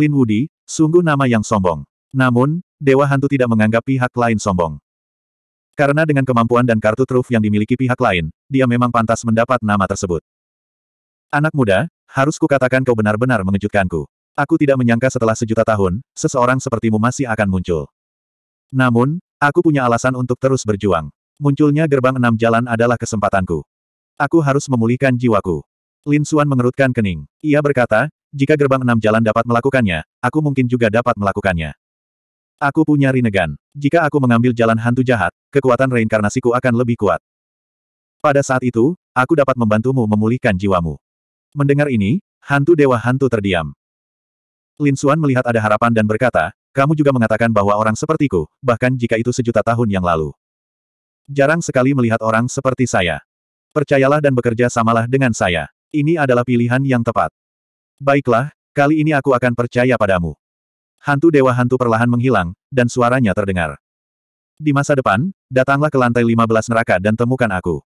Lin Wudi, sungguh nama yang sombong. Namun, Dewa Hantu tidak menganggap pihak lain sombong. Karena dengan kemampuan dan kartu truf yang dimiliki pihak lain, dia memang pantas mendapat nama tersebut. Anak muda, harus kukatakan kau benar-benar mengejutkanku. Aku tidak menyangka setelah sejuta tahun, seseorang sepertimu masih akan muncul. Namun, aku punya alasan untuk terus berjuang. Munculnya gerbang enam jalan adalah kesempatanku. Aku harus memulihkan jiwaku. Lin Suan mengerutkan kening. Ia berkata, jika gerbang enam jalan dapat melakukannya, aku mungkin juga dapat melakukannya. Aku punya Rinnegan. Jika aku mengambil jalan hantu jahat, kekuatan reinkarnasiku akan lebih kuat. Pada saat itu, aku dapat membantumu memulihkan jiwamu. Mendengar ini, hantu dewa hantu terdiam. Lin Xuan melihat ada harapan dan berkata, kamu juga mengatakan bahwa orang sepertiku, bahkan jika itu sejuta tahun yang lalu. Jarang sekali melihat orang seperti saya. Percayalah dan bekerja samalah dengan saya. Ini adalah pilihan yang tepat. Baiklah, kali ini aku akan percaya padamu. Hantu Dewa Hantu perlahan menghilang, dan suaranya terdengar. Di masa depan, datanglah ke lantai 15 neraka dan temukan aku.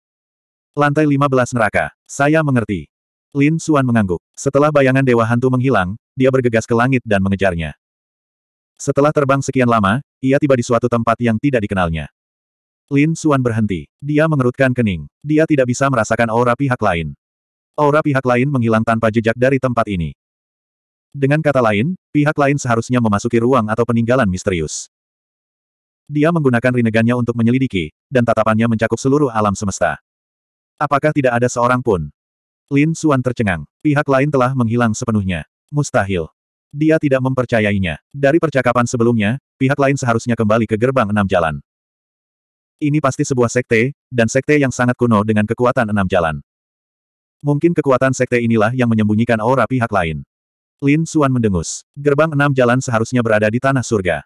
Lantai 15 neraka, saya mengerti. Lin Suan mengangguk. Setelah bayangan Dewa Hantu menghilang, dia bergegas ke langit dan mengejarnya. Setelah terbang sekian lama, ia tiba di suatu tempat yang tidak dikenalnya. Lin Suan berhenti. Dia mengerutkan kening. Dia tidak bisa merasakan aura pihak lain. Aura pihak lain menghilang tanpa jejak dari tempat ini. Dengan kata lain, pihak lain seharusnya memasuki ruang atau peninggalan misterius. Dia menggunakan rinegannya untuk menyelidiki, dan tatapannya mencakup seluruh alam semesta. Apakah tidak ada seorang pun? Lin Suan tercengang. Pihak lain telah menghilang sepenuhnya. Mustahil. Dia tidak mempercayainya. Dari percakapan sebelumnya, pihak lain seharusnya kembali ke gerbang enam jalan. Ini pasti sebuah sekte, dan sekte yang sangat kuno dengan kekuatan enam jalan. Mungkin kekuatan sekte inilah yang menyembunyikan aura pihak lain. Lin Suan mendengus. Gerbang enam jalan seharusnya berada di tanah surga.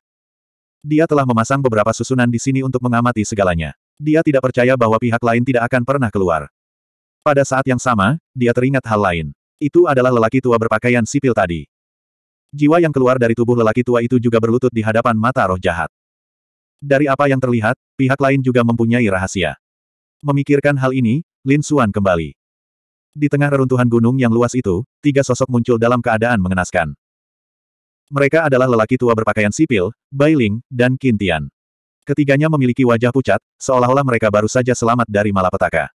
Dia telah memasang beberapa susunan di sini untuk mengamati segalanya. Dia tidak percaya bahwa pihak lain tidak akan pernah keluar. Pada saat yang sama, dia teringat hal lain. Itu adalah lelaki tua berpakaian sipil tadi. Jiwa yang keluar dari tubuh lelaki tua itu juga berlutut di hadapan mata roh jahat. Dari apa yang terlihat, pihak lain juga mempunyai rahasia. Memikirkan hal ini, Lin Suan kembali. Di tengah reruntuhan gunung yang luas itu, tiga sosok muncul dalam keadaan mengenaskan. Mereka adalah lelaki tua berpakaian sipil, Bailing, dan Kintian. Ketiganya memiliki wajah pucat, seolah-olah mereka baru saja selamat dari malapetaka.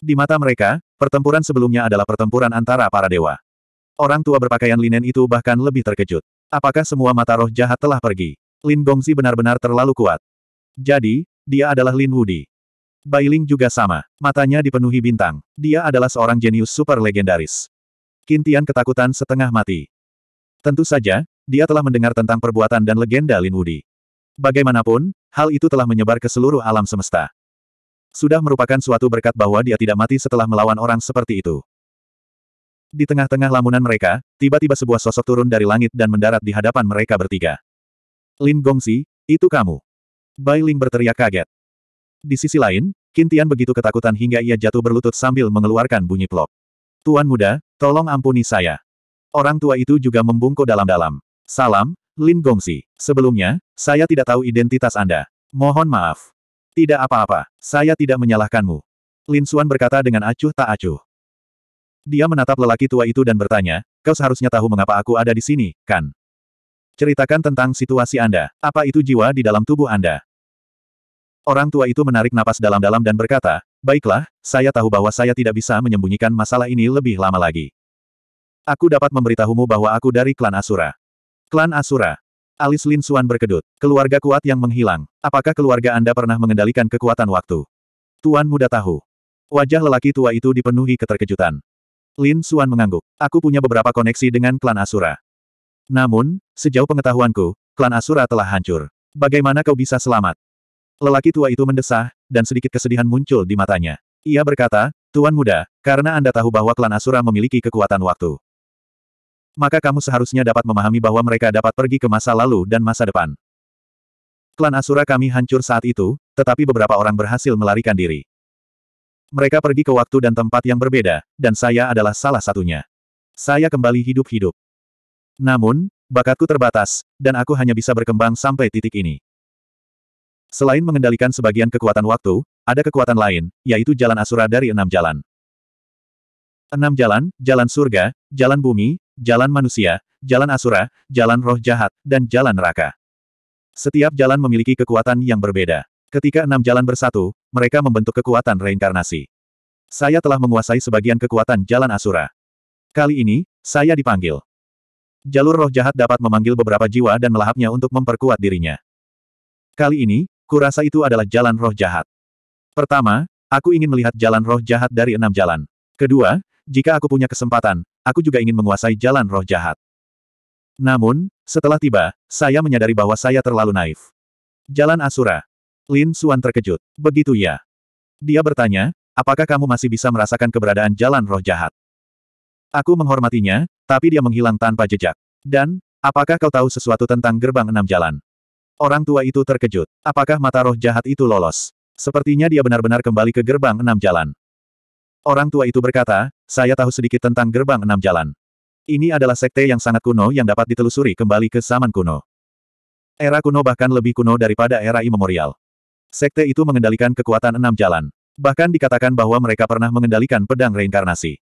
Di mata mereka, pertempuran sebelumnya adalah pertempuran antara para dewa. Orang tua berpakaian linen itu bahkan lebih terkejut. Apakah semua mata roh jahat telah pergi? Lin Gongzi benar-benar terlalu kuat. Jadi, dia adalah Lin Wudi. Bailing juga sama. Matanya dipenuhi bintang. Dia adalah seorang jenius super legendaris. Kintian ketakutan setengah mati. Tentu saja, dia telah mendengar tentang perbuatan dan legenda Lin Wudi. Bagaimanapun, hal itu telah menyebar ke seluruh alam semesta. Sudah merupakan suatu berkat bahwa dia tidak mati setelah melawan orang seperti itu. Di tengah-tengah lamunan mereka, tiba-tiba sebuah sosok turun dari langit dan mendarat di hadapan mereka bertiga. Lin Gongsi, itu kamu. Bai berteriak kaget. Di sisi lain, Kintian begitu ketakutan hingga ia jatuh berlutut sambil mengeluarkan bunyi plop. Tuan muda, tolong ampuni saya. Orang tua itu juga membungkuk dalam-dalam. Salam, Lin Gongsi. Sebelumnya, saya tidak tahu identitas Anda. Mohon maaf. Tidak apa-apa, saya tidak menyalahkanmu. Lin Xuan berkata dengan acuh tak acuh. Dia menatap lelaki tua itu dan bertanya, kau seharusnya tahu mengapa aku ada di sini, kan? Ceritakan tentang situasi Anda. Apa itu jiwa di dalam tubuh Anda? Orang tua itu menarik napas dalam-dalam dan berkata, Baiklah, saya tahu bahwa saya tidak bisa menyembunyikan masalah ini lebih lama lagi. Aku dapat memberitahumu bahwa aku dari klan Asura. Klan Asura. Alis Lin Suan berkedut. Keluarga kuat yang menghilang. Apakah keluarga Anda pernah mengendalikan kekuatan waktu? Tuan muda tahu. Wajah lelaki tua itu dipenuhi keterkejutan. Lin Suan mengangguk. Aku punya beberapa koneksi dengan klan Asura. Namun, sejauh pengetahuanku, klan Asura telah hancur. Bagaimana kau bisa selamat? Lelaki tua itu mendesah, dan sedikit kesedihan muncul di matanya. Ia berkata, Tuan muda, karena Anda tahu bahwa klan Asura memiliki kekuatan waktu. Maka kamu seharusnya dapat memahami bahwa mereka dapat pergi ke masa lalu dan masa depan. Klan Asura kami hancur saat itu, tetapi beberapa orang berhasil melarikan diri. Mereka pergi ke waktu dan tempat yang berbeda, dan saya adalah salah satunya. Saya kembali hidup-hidup. Namun, bakatku terbatas, dan aku hanya bisa berkembang sampai titik ini. Selain mengendalikan sebagian kekuatan waktu, ada kekuatan lain, yaitu jalan asura dari enam jalan. Enam jalan, jalan surga, jalan bumi, jalan manusia, jalan asura, jalan roh jahat, dan jalan neraka. Setiap jalan memiliki kekuatan yang berbeda. Ketika enam jalan bersatu, mereka membentuk kekuatan reinkarnasi. Saya telah menguasai sebagian kekuatan jalan asura. Kali ini, saya dipanggil. Jalur roh jahat dapat memanggil beberapa jiwa dan melahapnya untuk memperkuat dirinya. Kali ini, Kurasa itu adalah jalan roh jahat. Pertama, aku ingin melihat jalan roh jahat dari enam jalan. Kedua, jika aku punya kesempatan, aku juga ingin menguasai jalan roh jahat. Namun, setelah tiba, saya menyadari bahwa saya terlalu naif. Jalan Asura. Lin Suan terkejut. Begitu ya. Dia bertanya, apakah kamu masih bisa merasakan keberadaan jalan roh jahat? Aku menghormatinya, tapi dia menghilang tanpa jejak. Dan, apakah kau tahu sesuatu tentang gerbang enam jalan? Orang tua itu terkejut. Apakah mata roh jahat itu lolos? Sepertinya dia benar-benar kembali ke gerbang enam jalan. Orang tua itu berkata, saya tahu sedikit tentang gerbang enam jalan. Ini adalah sekte yang sangat kuno yang dapat ditelusuri kembali ke zaman kuno. Era kuno bahkan lebih kuno daripada era imemorial. Sekte itu mengendalikan kekuatan enam jalan. Bahkan dikatakan bahwa mereka pernah mengendalikan pedang reinkarnasi.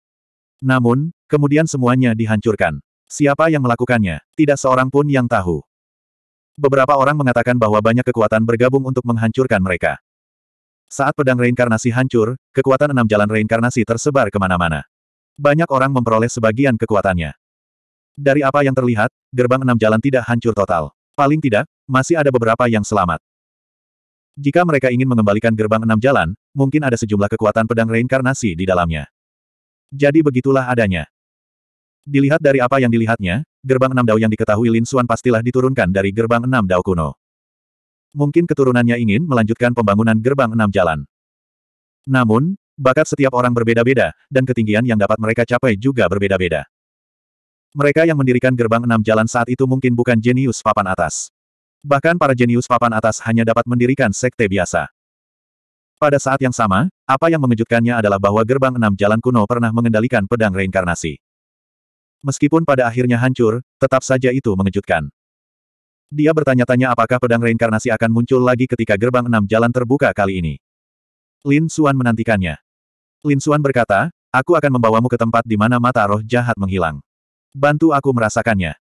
Namun, kemudian semuanya dihancurkan. Siapa yang melakukannya? Tidak seorang pun yang tahu. Beberapa orang mengatakan bahwa banyak kekuatan bergabung untuk menghancurkan mereka. Saat pedang reinkarnasi hancur, kekuatan enam jalan reinkarnasi tersebar kemana-mana. Banyak orang memperoleh sebagian kekuatannya. Dari apa yang terlihat, gerbang enam jalan tidak hancur total. Paling tidak, masih ada beberapa yang selamat. Jika mereka ingin mengembalikan gerbang enam jalan, mungkin ada sejumlah kekuatan pedang reinkarnasi di dalamnya. Jadi begitulah adanya. Dilihat dari apa yang dilihatnya, gerbang enam dao yang diketahui Lin Xuan pastilah diturunkan dari gerbang enam dao kuno. Mungkin keturunannya ingin melanjutkan pembangunan gerbang enam jalan. Namun, bakat setiap orang berbeda-beda, dan ketinggian yang dapat mereka capai juga berbeda-beda. Mereka yang mendirikan gerbang enam jalan saat itu mungkin bukan jenius papan atas. Bahkan para jenius papan atas hanya dapat mendirikan sekte biasa. Pada saat yang sama, apa yang mengejutkannya adalah bahwa gerbang enam jalan kuno pernah mengendalikan pedang reinkarnasi. Meskipun pada akhirnya hancur, tetap saja itu mengejutkan. Dia bertanya-tanya apakah pedang reinkarnasi akan muncul lagi ketika gerbang enam jalan terbuka kali ini. Lin Suan menantikannya. Lin Suan berkata, aku akan membawamu ke tempat di mana mata roh jahat menghilang. Bantu aku merasakannya.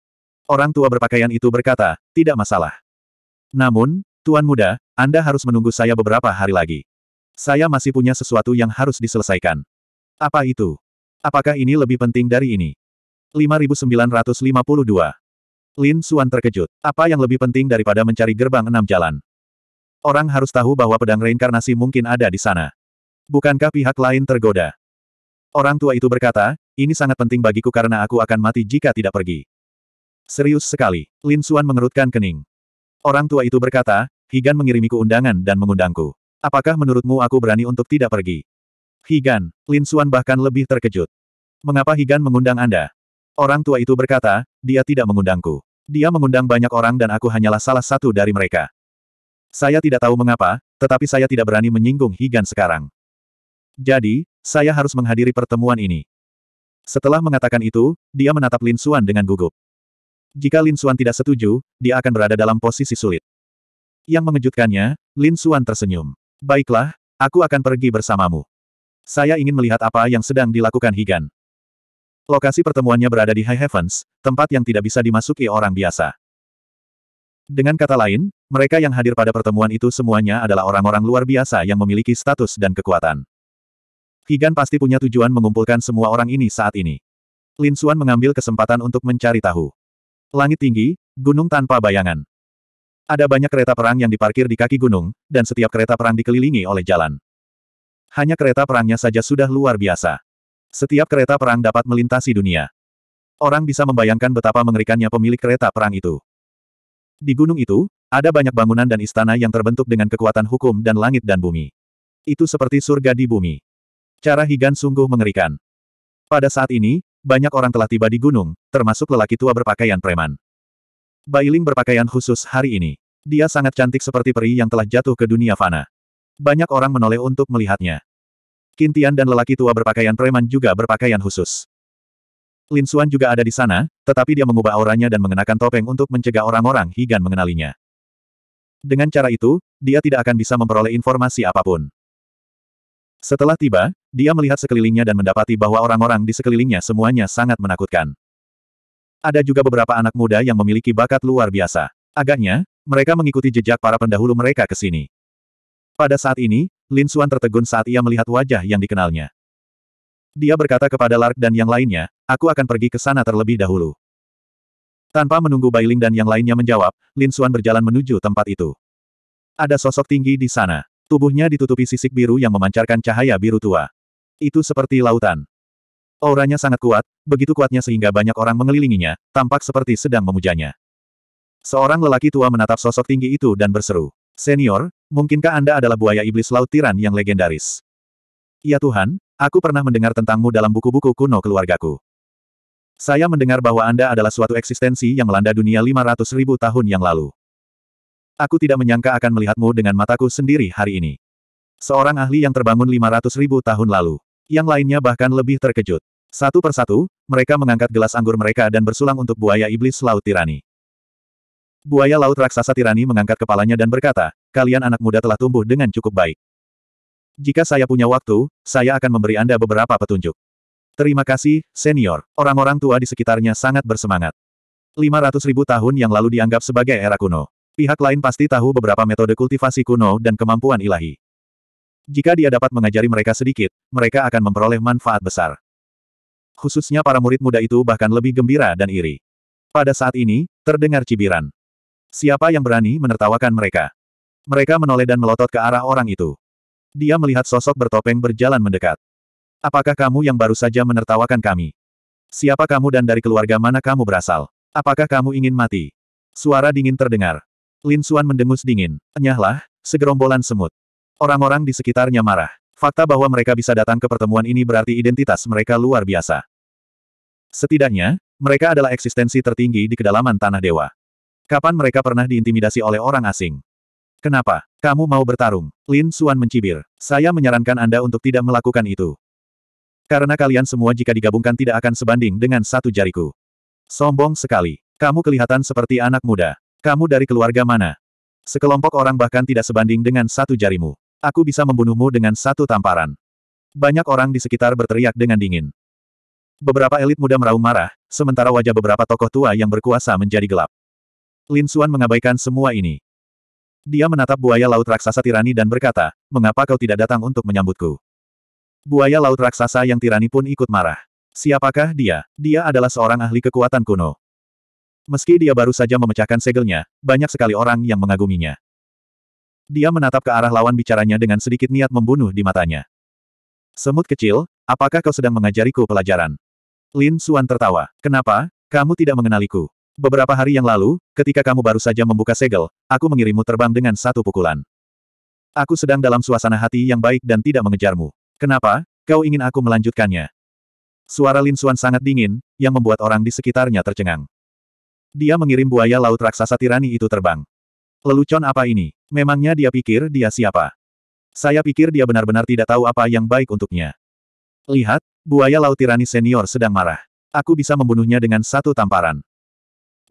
Orang tua berpakaian itu berkata, tidak masalah. Namun, Tuan Muda, Anda harus menunggu saya beberapa hari lagi. Saya masih punya sesuatu yang harus diselesaikan. Apa itu? Apakah ini lebih penting dari ini? 5952. Lin Suan terkejut. Apa yang lebih penting daripada mencari gerbang enam jalan? Orang harus tahu bahwa pedang reinkarnasi mungkin ada di sana. Bukankah pihak lain tergoda? Orang tua itu berkata, ini sangat penting bagiku karena aku akan mati jika tidak pergi. Serius sekali, Lin Suan mengerutkan kening. Orang tua itu berkata, Higan mengirimiku undangan dan mengundangku. Apakah menurutmu aku berani untuk tidak pergi? Higan, Lin Suan bahkan lebih terkejut. Mengapa Higan mengundang Anda? Orang tua itu berkata, dia tidak mengundangku. Dia mengundang banyak orang dan aku hanyalah salah satu dari mereka. Saya tidak tahu mengapa, tetapi saya tidak berani menyinggung Higan sekarang. Jadi, saya harus menghadiri pertemuan ini. Setelah mengatakan itu, dia menatap Lin Xuan dengan gugup. Jika Lin Xuan tidak setuju, dia akan berada dalam posisi sulit. Yang mengejutkannya, Lin Xuan tersenyum. Baiklah, aku akan pergi bersamamu. Saya ingin melihat apa yang sedang dilakukan Higan. Lokasi pertemuannya berada di High Heavens, tempat yang tidak bisa dimasuki orang biasa. Dengan kata lain, mereka yang hadir pada pertemuan itu semuanya adalah orang-orang luar biasa yang memiliki status dan kekuatan. Higan pasti punya tujuan mengumpulkan semua orang ini saat ini. Lin Xuan mengambil kesempatan untuk mencari tahu. Langit tinggi, gunung tanpa bayangan. Ada banyak kereta perang yang diparkir di kaki gunung, dan setiap kereta perang dikelilingi oleh jalan. Hanya kereta perangnya saja sudah luar biasa. Setiap kereta perang dapat melintasi dunia. Orang bisa membayangkan betapa mengerikannya pemilik kereta perang itu. Di gunung itu, ada banyak bangunan dan istana yang terbentuk dengan kekuatan hukum dan langit dan bumi. Itu seperti surga di bumi. Cara Higan sungguh mengerikan. Pada saat ini, banyak orang telah tiba di gunung, termasuk lelaki tua berpakaian preman. Bailing berpakaian khusus hari ini. Dia sangat cantik seperti peri yang telah jatuh ke dunia fana. Banyak orang menoleh untuk melihatnya. Kintian dan lelaki tua berpakaian preman juga berpakaian khusus. Lin Xuan juga ada di sana, tetapi dia mengubah auranya dan mengenakan topeng untuk mencegah orang-orang Higan mengenalinya. Dengan cara itu, dia tidak akan bisa memperoleh informasi apapun. Setelah tiba, dia melihat sekelilingnya dan mendapati bahwa orang-orang di sekelilingnya semuanya sangat menakutkan. Ada juga beberapa anak muda yang memiliki bakat luar biasa. Agaknya, mereka mengikuti jejak para pendahulu mereka ke sini. Pada saat ini, Lin Suan tertegun saat ia melihat wajah yang dikenalnya. Dia berkata kepada Lark dan yang lainnya, aku akan pergi ke sana terlebih dahulu. Tanpa menunggu Bailing dan yang lainnya menjawab, Lin Suan berjalan menuju tempat itu. Ada sosok tinggi di sana. Tubuhnya ditutupi sisik biru yang memancarkan cahaya biru tua. Itu seperti lautan. Auranya sangat kuat, begitu kuatnya sehingga banyak orang mengelilinginya, tampak seperti sedang memujanya. Seorang lelaki tua menatap sosok tinggi itu dan berseru. Senior, mungkinkah Anda adalah buaya iblis laut tiran yang legendaris? Ya Tuhan, aku pernah mendengar tentangmu dalam buku-buku kuno keluargaku. Saya mendengar bahwa Anda adalah suatu eksistensi yang melanda dunia 500 ribu tahun yang lalu. Aku tidak menyangka akan melihatmu dengan mataku sendiri hari ini. Seorang ahli yang terbangun 500 ribu tahun lalu. Yang lainnya bahkan lebih terkejut. Satu persatu, mereka mengangkat gelas anggur mereka dan bersulang untuk buaya iblis laut tirani. Buaya laut raksasa tirani mengangkat kepalanya dan berkata, kalian anak muda telah tumbuh dengan cukup baik. Jika saya punya waktu, saya akan memberi Anda beberapa petunjuk. Terima kasih, senior. Orang-orang tua di sekitarnya sangat bersemangat. 500 ribu tahun yang lalu dianggap sebagai era kuno. Pihak lain pasti tahu beberapa metode kultivasi kuno dan kemampuan ilahi. Jika dia dapat mengajari mereka sedikit, mereka akan memperoleh manfaat besar. Khususnya para murid muda itu bahkan lebih gembira dan iri. Pada saat ini, terdengar cibiran. Siapa yang berani menertawakan mereka? Mereka menoleh dan melotot ke arah orang itu. Dia melihat sosok bertopeng berjalan mendekat. Apakah kamu yang baru saja menertawakan kami? Siapa kamu dan dari keluarga mana kamu berasal? Apakah kamu ingin mati? Suara dingin terdengar. Lin Xuan mendengus dingin. Enyahlah, segerombolan semut. Orang-orang di sekitarnya marah. Fakta bahwa mereka bisa datang ke pertemuan ini berarti identitas mereka luar biasa. Setidaknya, mereka adalah eksistensi tertinggi di kedalaman tanah dewa. Kapan mereka pernah diintimidasi oleh orang asing? Kenapa? Kamu mau bertarung? Lin Suan mencibir. Saya menyarankan Anda untuk tidak melakukan itu. Karena kalian semua jika digabungkan tidak akan sebanding dengan satu jariku. Sombong sekali. Kamu kelihatan seperti anak muda. Kamu dari keluarga mana? Sekelompok orang bahkan tidak sebanding dengan satu jarimu. Aku bisa membunuhmu dengan satu tamparan. Banyak orang di sekitar berteriak dengan dingin. Beberapa elit muda meraung marah, sementara wajah beberapa tokoh tua yang berkuasa menjadi gelap. Lin Xuan mengabaikan semua ini. Dia menatap buaya laut raksasa tirani dan berkata, mengapa kau tidak datang untuk menyambutku? Buaya laut raksasa yang tirani pun ikut marah. Siapakah dia? Dia adalah seorang ahli kekuatan kuno. Meski dia baru saja memecahkan segelnya, banyak sekali orang yang mengaguminya. Dia menatap ke arah lawan bicaranya dengan sedikit niat membunuh di matanya. Semut kecil, apakah kau sedang mengajariku pelajaran? Lin Xuan tertawa. Kenapa, kamu tidak mengenaliku? Beberapa hari yang lalu, ketika kamu baru saja membuka segel, aku mengirimmu terbang dengan satu pukulan. Aku sedang dalam suasana hati yang baik dan tidak mengejarmu. Kenapa, kau ingin aku melanjutkannya? Suara Lin Suan sangat dingin, yang membuat orang di sekitarnya tercengang. Dia mengirim buaya laut raksasa tirani itu terbang. Lelucon apa ini? Memangnya dia pikir dia siapa? Saya pikir dia benar-benar tidak tahu apa yang baik untuknya. Lihat, buaya laut tirani senior sedang marah. Aku bisa membunuhnya dengan satu tamparan.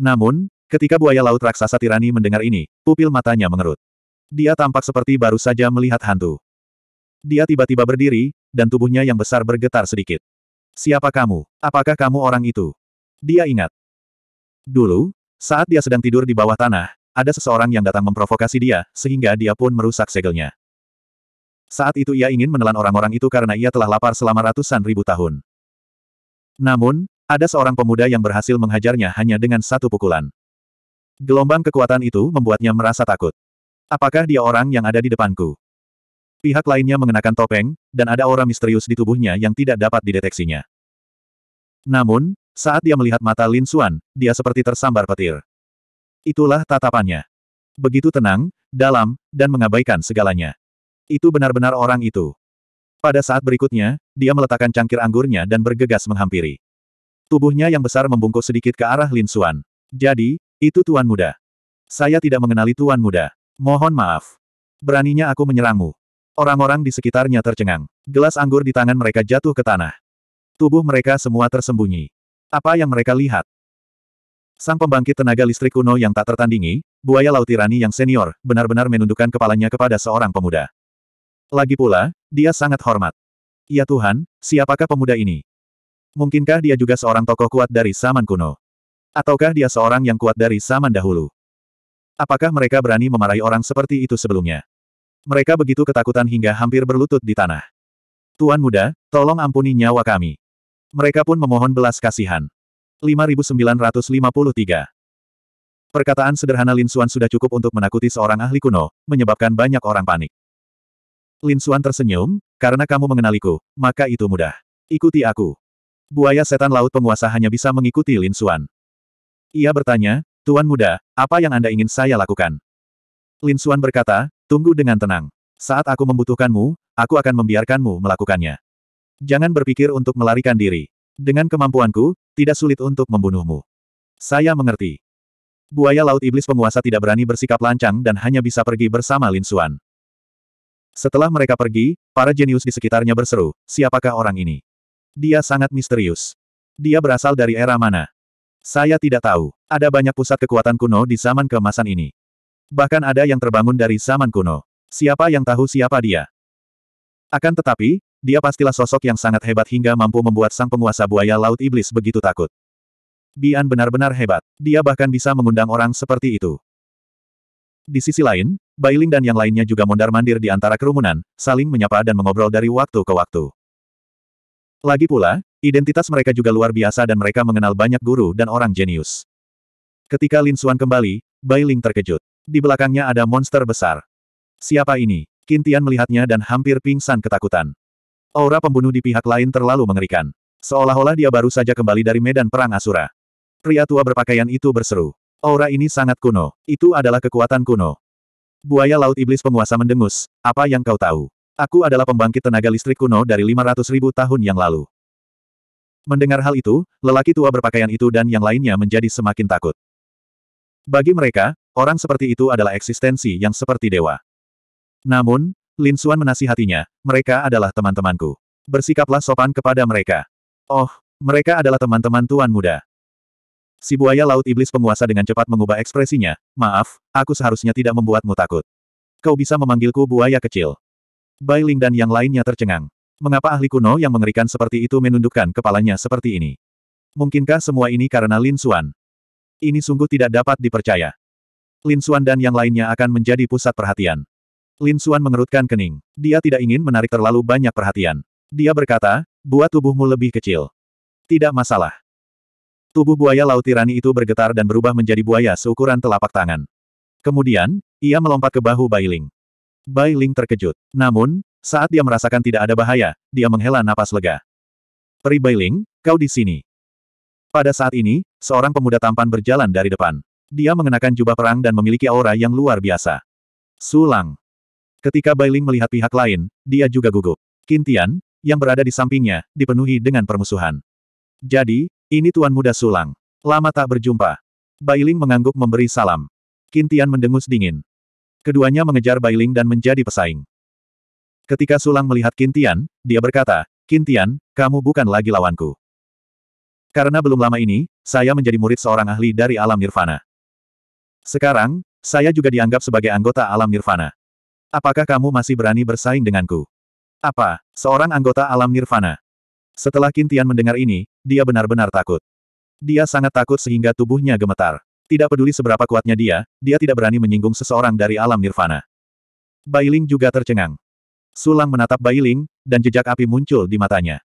Namun, ketika buaya laut raksasa tirani mendengar ini, pupil matanya mengerut. Dia tampak seperti baru saja melihat hantu. Dia tiba-tiba berdiri, dan tubuhnya yang besar bergetar sedikit. Siapa kamu? Apakah kamu orang itu? Dia ingat. Dulu, saat dia sedang tidur di bawah tanah, ada seseorang yang datang memprovokasi dia, sehingga dia pun merusak segelnya. Saat itu ia ingin menelan orang-orang itu karena ia telah lapar selama ratusan ribu tahun. Namun, ada seorang pemuda yang berhasil menghajarnya hanya dengan satu pukulan. Gelombang kekuatan itu membuatnya merasa takut. Apakah dia orang yang ada di depanku? Pihak lainnya mengenakan topeng, dan ada aura misterius di tubuhnya yang tidak dapat dideteksinya. Namun, saat dia melihat mata Lin Xuan, dia seperti tersambar petir. Itulah tatapannya. Begitu tenang, dalam, dan mengabaikan segalanya. Itu benar-benar orang itu. Pada saat berikutnya, dia meletakkan cangkir anggurnya dan bergegas menghampiri. Tubuhnya yang besar membungkuk sedikit ke arah Lin Xuan. Jadi, itu Tuan Muda. Saya tidak mengenali Tuan Muda. Mohon maaf. Beraninya aku menyerangmu. Orang-orang di sekitarnya tercengang. Gelas anggur di tangan mereka jatuh ke tanah. Tubuh mereka semua tersembunyi. Apa yang mereka lihat? Sang pembangkit tenaga listrik kuno yang tak tertandingi, buaya laut tirani yang senior, benar-benar menundukkan kepalanya kepada seorang pemuda. Lagi pula, dia sangat hormat. Ya Tuhan, siapakah pemuda ini? Mungkinkah dia juga seorang tokoh kuat dari zaman kuno? Ataukah dia seorang yang kuat dari zaman dahulu? Apakah mereka berani memarahi orang seperti itu sebelumnya? Mereka begitu ketakutan hingga hampir berlutut di tanah. Tuan muda, tolong ampuni nyawa kami. Mereka pun memohon belas kasihan. 5953 Perkataan sederhana Lin Xuan sudah cukup untuk menakuti seorang ahli kuno, menyebabkan banyak orang panik. Lin Xuan tersenyum, karena kamu mengenaliku, maka itu mudah. Ikuti aku. Buaya setan laut penguasa hanya bisa mengikuti Lin Xuan. Ia bertanya, Tuan Muda, apa yang Anda ingin saya lakukan? Lin Xuan berkata, tunggu dengan tenang. Saat aku membutuhkanmu, aku akan membiarkanmu melakukannya. Jangan berpikir untuk melarikan diri. Dengan kemampuanku, tidak sulit untuk membunuhmu. Saya mengerti. Buaya laut iblis penguasa tidak berani bersikap lancang dan hanya bisa pergi bersama Lin Xuan. Setelah mereka pergi, para jenius di sekitarnya berseru, siapakah orang ini? Dia sangat misterius. Dia berasal dari era mana? Saya tidak tahu. Ada banyak pusat kekuatan kuno di zaman kemasan ini. Bahkan ada yang terbangun dari zaman kuno. Siapa yang tahu siapa dia? Akan tetapi, dia pastilah sosok yang sangat hebat hingga mampu membuat sang penguasa buaya laut iblis begitu takut. Bian benar-benar hebat. Dia bahkan bisa mengundang orang seperti itu. Di sisi lain, Bailing dan yang lainnya juga mondar-mandir di antara kerumunan, saling menyapa dan mengobrol dari waktu ke waktu. Lagi pula, identitas mereka juga luar biasa dan mereka mengenal banyak guru dan orang jenius. Ketika Lin Xuan kembali, Bai Ling terkejut. Di belakangnya ada monster besar. Siapa ini? Kintian melihatnya dan hampir pingsan ketakutan. Aura pembunuh di pihak lain terlalu mengerikan. Seolah-olah dia baru saja kembali dari medan perang Asura. Pria tua berpakaian itu berseru. Aura ini sangat kuno. Itu adalah kekuatan kuno. Buaya Laut Iblis penguasa mendengus, apa yang kau tahu? Aku adalah pembangkit tenaga listrik kuno dari 500 ribu tahun yang lalu. Mendengar hal itu, lelaki tua berpakaian itu dan yang lainnya menjadi semakin takut. Bagi mereka, orang seperti itu adalah eksistensi yang seperti dewa. Namun, Lin Xuan menasihatinya, mereka adalah teman-temanku. Bersikaplah sopan kepada mereka. Oh, mereka adalah teman-teman tuan muda. Si buaya laut iblis penguasa dengan cepat mengubah ekspresinya, maaf, aku seharusnya tidak membuatmu takut. Kau bisa memanggilku buaya kecil. Bai Ling dan yang lainnya tercengang. Mengapa ahli kuno yang mengerikan seperti itu menundukkan kepalanya seperti ini? Mungkinkah semua ini karena Lin Xuan? Ini sungguh tidak dapat dipercaya. Lin Xuan dan yang lainnya akan menjadi pusat perhatian. Lin Xuan mengerutkan kening. Dia tidak ingin menarik terlalu banyak perhatian. Dia berkata, buat tubuhmu lebih kecil. Tidak masalah. Tubuh buaya laut tirani itu bergetar dan berubah menjadi buaya seukuran telapak tangan. Kemudian, ia melompat ke bahu Bailing. Bai Ling terkejut. Namun, saat dia merasakan tidak ada bahaya, dia menghela napas lega. Peri Bai Ling, kau di sini. Pada saat ini, seorang pemuda tampan berjalan dari depan. Dia mengenakan jubah perang dan memiliki aura yang luar biasa. Sulang. Ketika Bailing melihat pihak lain, dia juga gugup. Kintian, yang berada di sampingnya, dipenuhi dengan permusuhan. Jadi, ini Tuan Muda Sulang. Lama tak berjumpa. Bailing mengangguk memberi salam. Kintian mendengus dingin. Keduanya mengejar Bailing dan menjadi pesaing. Ketika Sulang melihat Kintian, dia berkata, Kintian, kamu bukan lagi lawanku. Karena belum lama ini, saya menjadi murid seorang ahli dari alam nirvana. Sekarang, saya juga dianggap sebagai anggota alam nirvana. Apakah kamu masih berani bersaing denganku? Apa, seorang anggota alam nirvana? Setelah Kintian mendengar ini, dia benar-benar takut. Dia sangat takut sehingga tubuhnya gemetar. Tidak peduli seberapa kuatnya dia, dia tidak berani menyinggung seseorang dari alam nirvana. Bailing juga tercengang. Sulang menatap Bailing, dan jejak api muncul di matanya.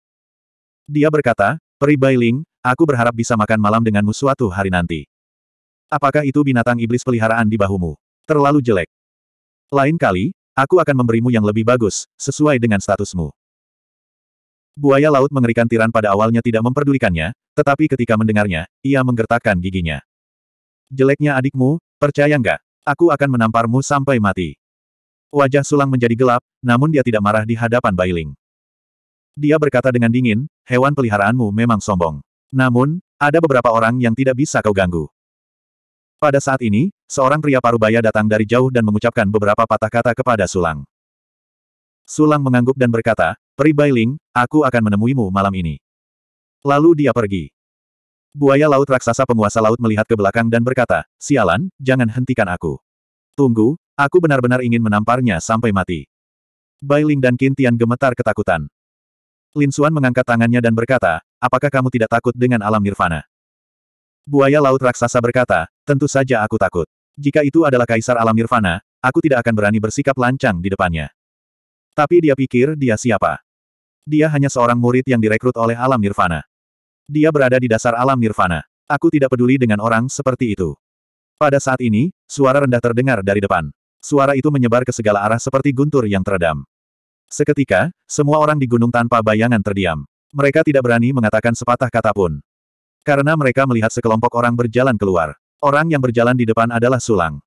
Dia berkata, Peri Bailing, aku berharap bisa makan malam denganmu suatu hari nanti. Apakah itu binatang iblis peliharaan di bahumu? Terlalu jelek. Lain kali, aku akan memberimu yang lebih bagus, sesuai dengan statusmu. Buaya laut mengerikan tiran pada awalnya tidak memperdulikannya, tetapi ketika mendengarnya, ia menggertakkan giginya. Jeleknya adikmu, percaya nggak? Aku akan menamparmu sampai mati. Wajah Sulang menjadi gelap, namun dia tidak marah di hadapan Bailing. Dia berkata dengan dingin, hewan peliharaanmu memang sombong. Namun, ada beberapa orang yang tidak bisa kau ganggu. Pada saat ini, seorang pria parubaya datang dari jauh dan mengucapkan beberapa patah kata kepada Sulang. Sulang mengangguk dan berkata, Peri Bailing, aku akan menemuimu malam ini. Lalu dia pergi. Buaya laut raksasa penguasa laut melihat ke belakang dan berkata, Sialan, jangan hentikan aku. Tunggu, aku benar-benar ingin menamparnya sampai mati. Bai Ling dan Kintian gemetar ketakutan. Lin Xuan mengangkat tangannya dan berkata, apakah kamu tidak takut dengan alam nirvana? Buaya laut raksasa berkata, tentu saja aku takut. Jika itu adalah kaisar alam nirvana, aku tidak akan berani bersikap lancang di depannya. Tapi dia pikir dia siapa. Dia hanya seorang murid yang direkrut oleh alam nirvana. Dia berada di dasar alam nirvana. Aku tidak peduli dengan orang seperti itu. Pada saat ini, suara rendah terdengar dari depan. Suara itu menyebar ke segala arah seperti guntur yang teredam. Seketika, semua orang di gunung tanpa bayangan terdiam. Mereka tidak berani mengatakan sepatah kata pun. Karena mereka melihat sekelompok orang berjalan keluar. Orang yang berjalan di depan adalah Sulang.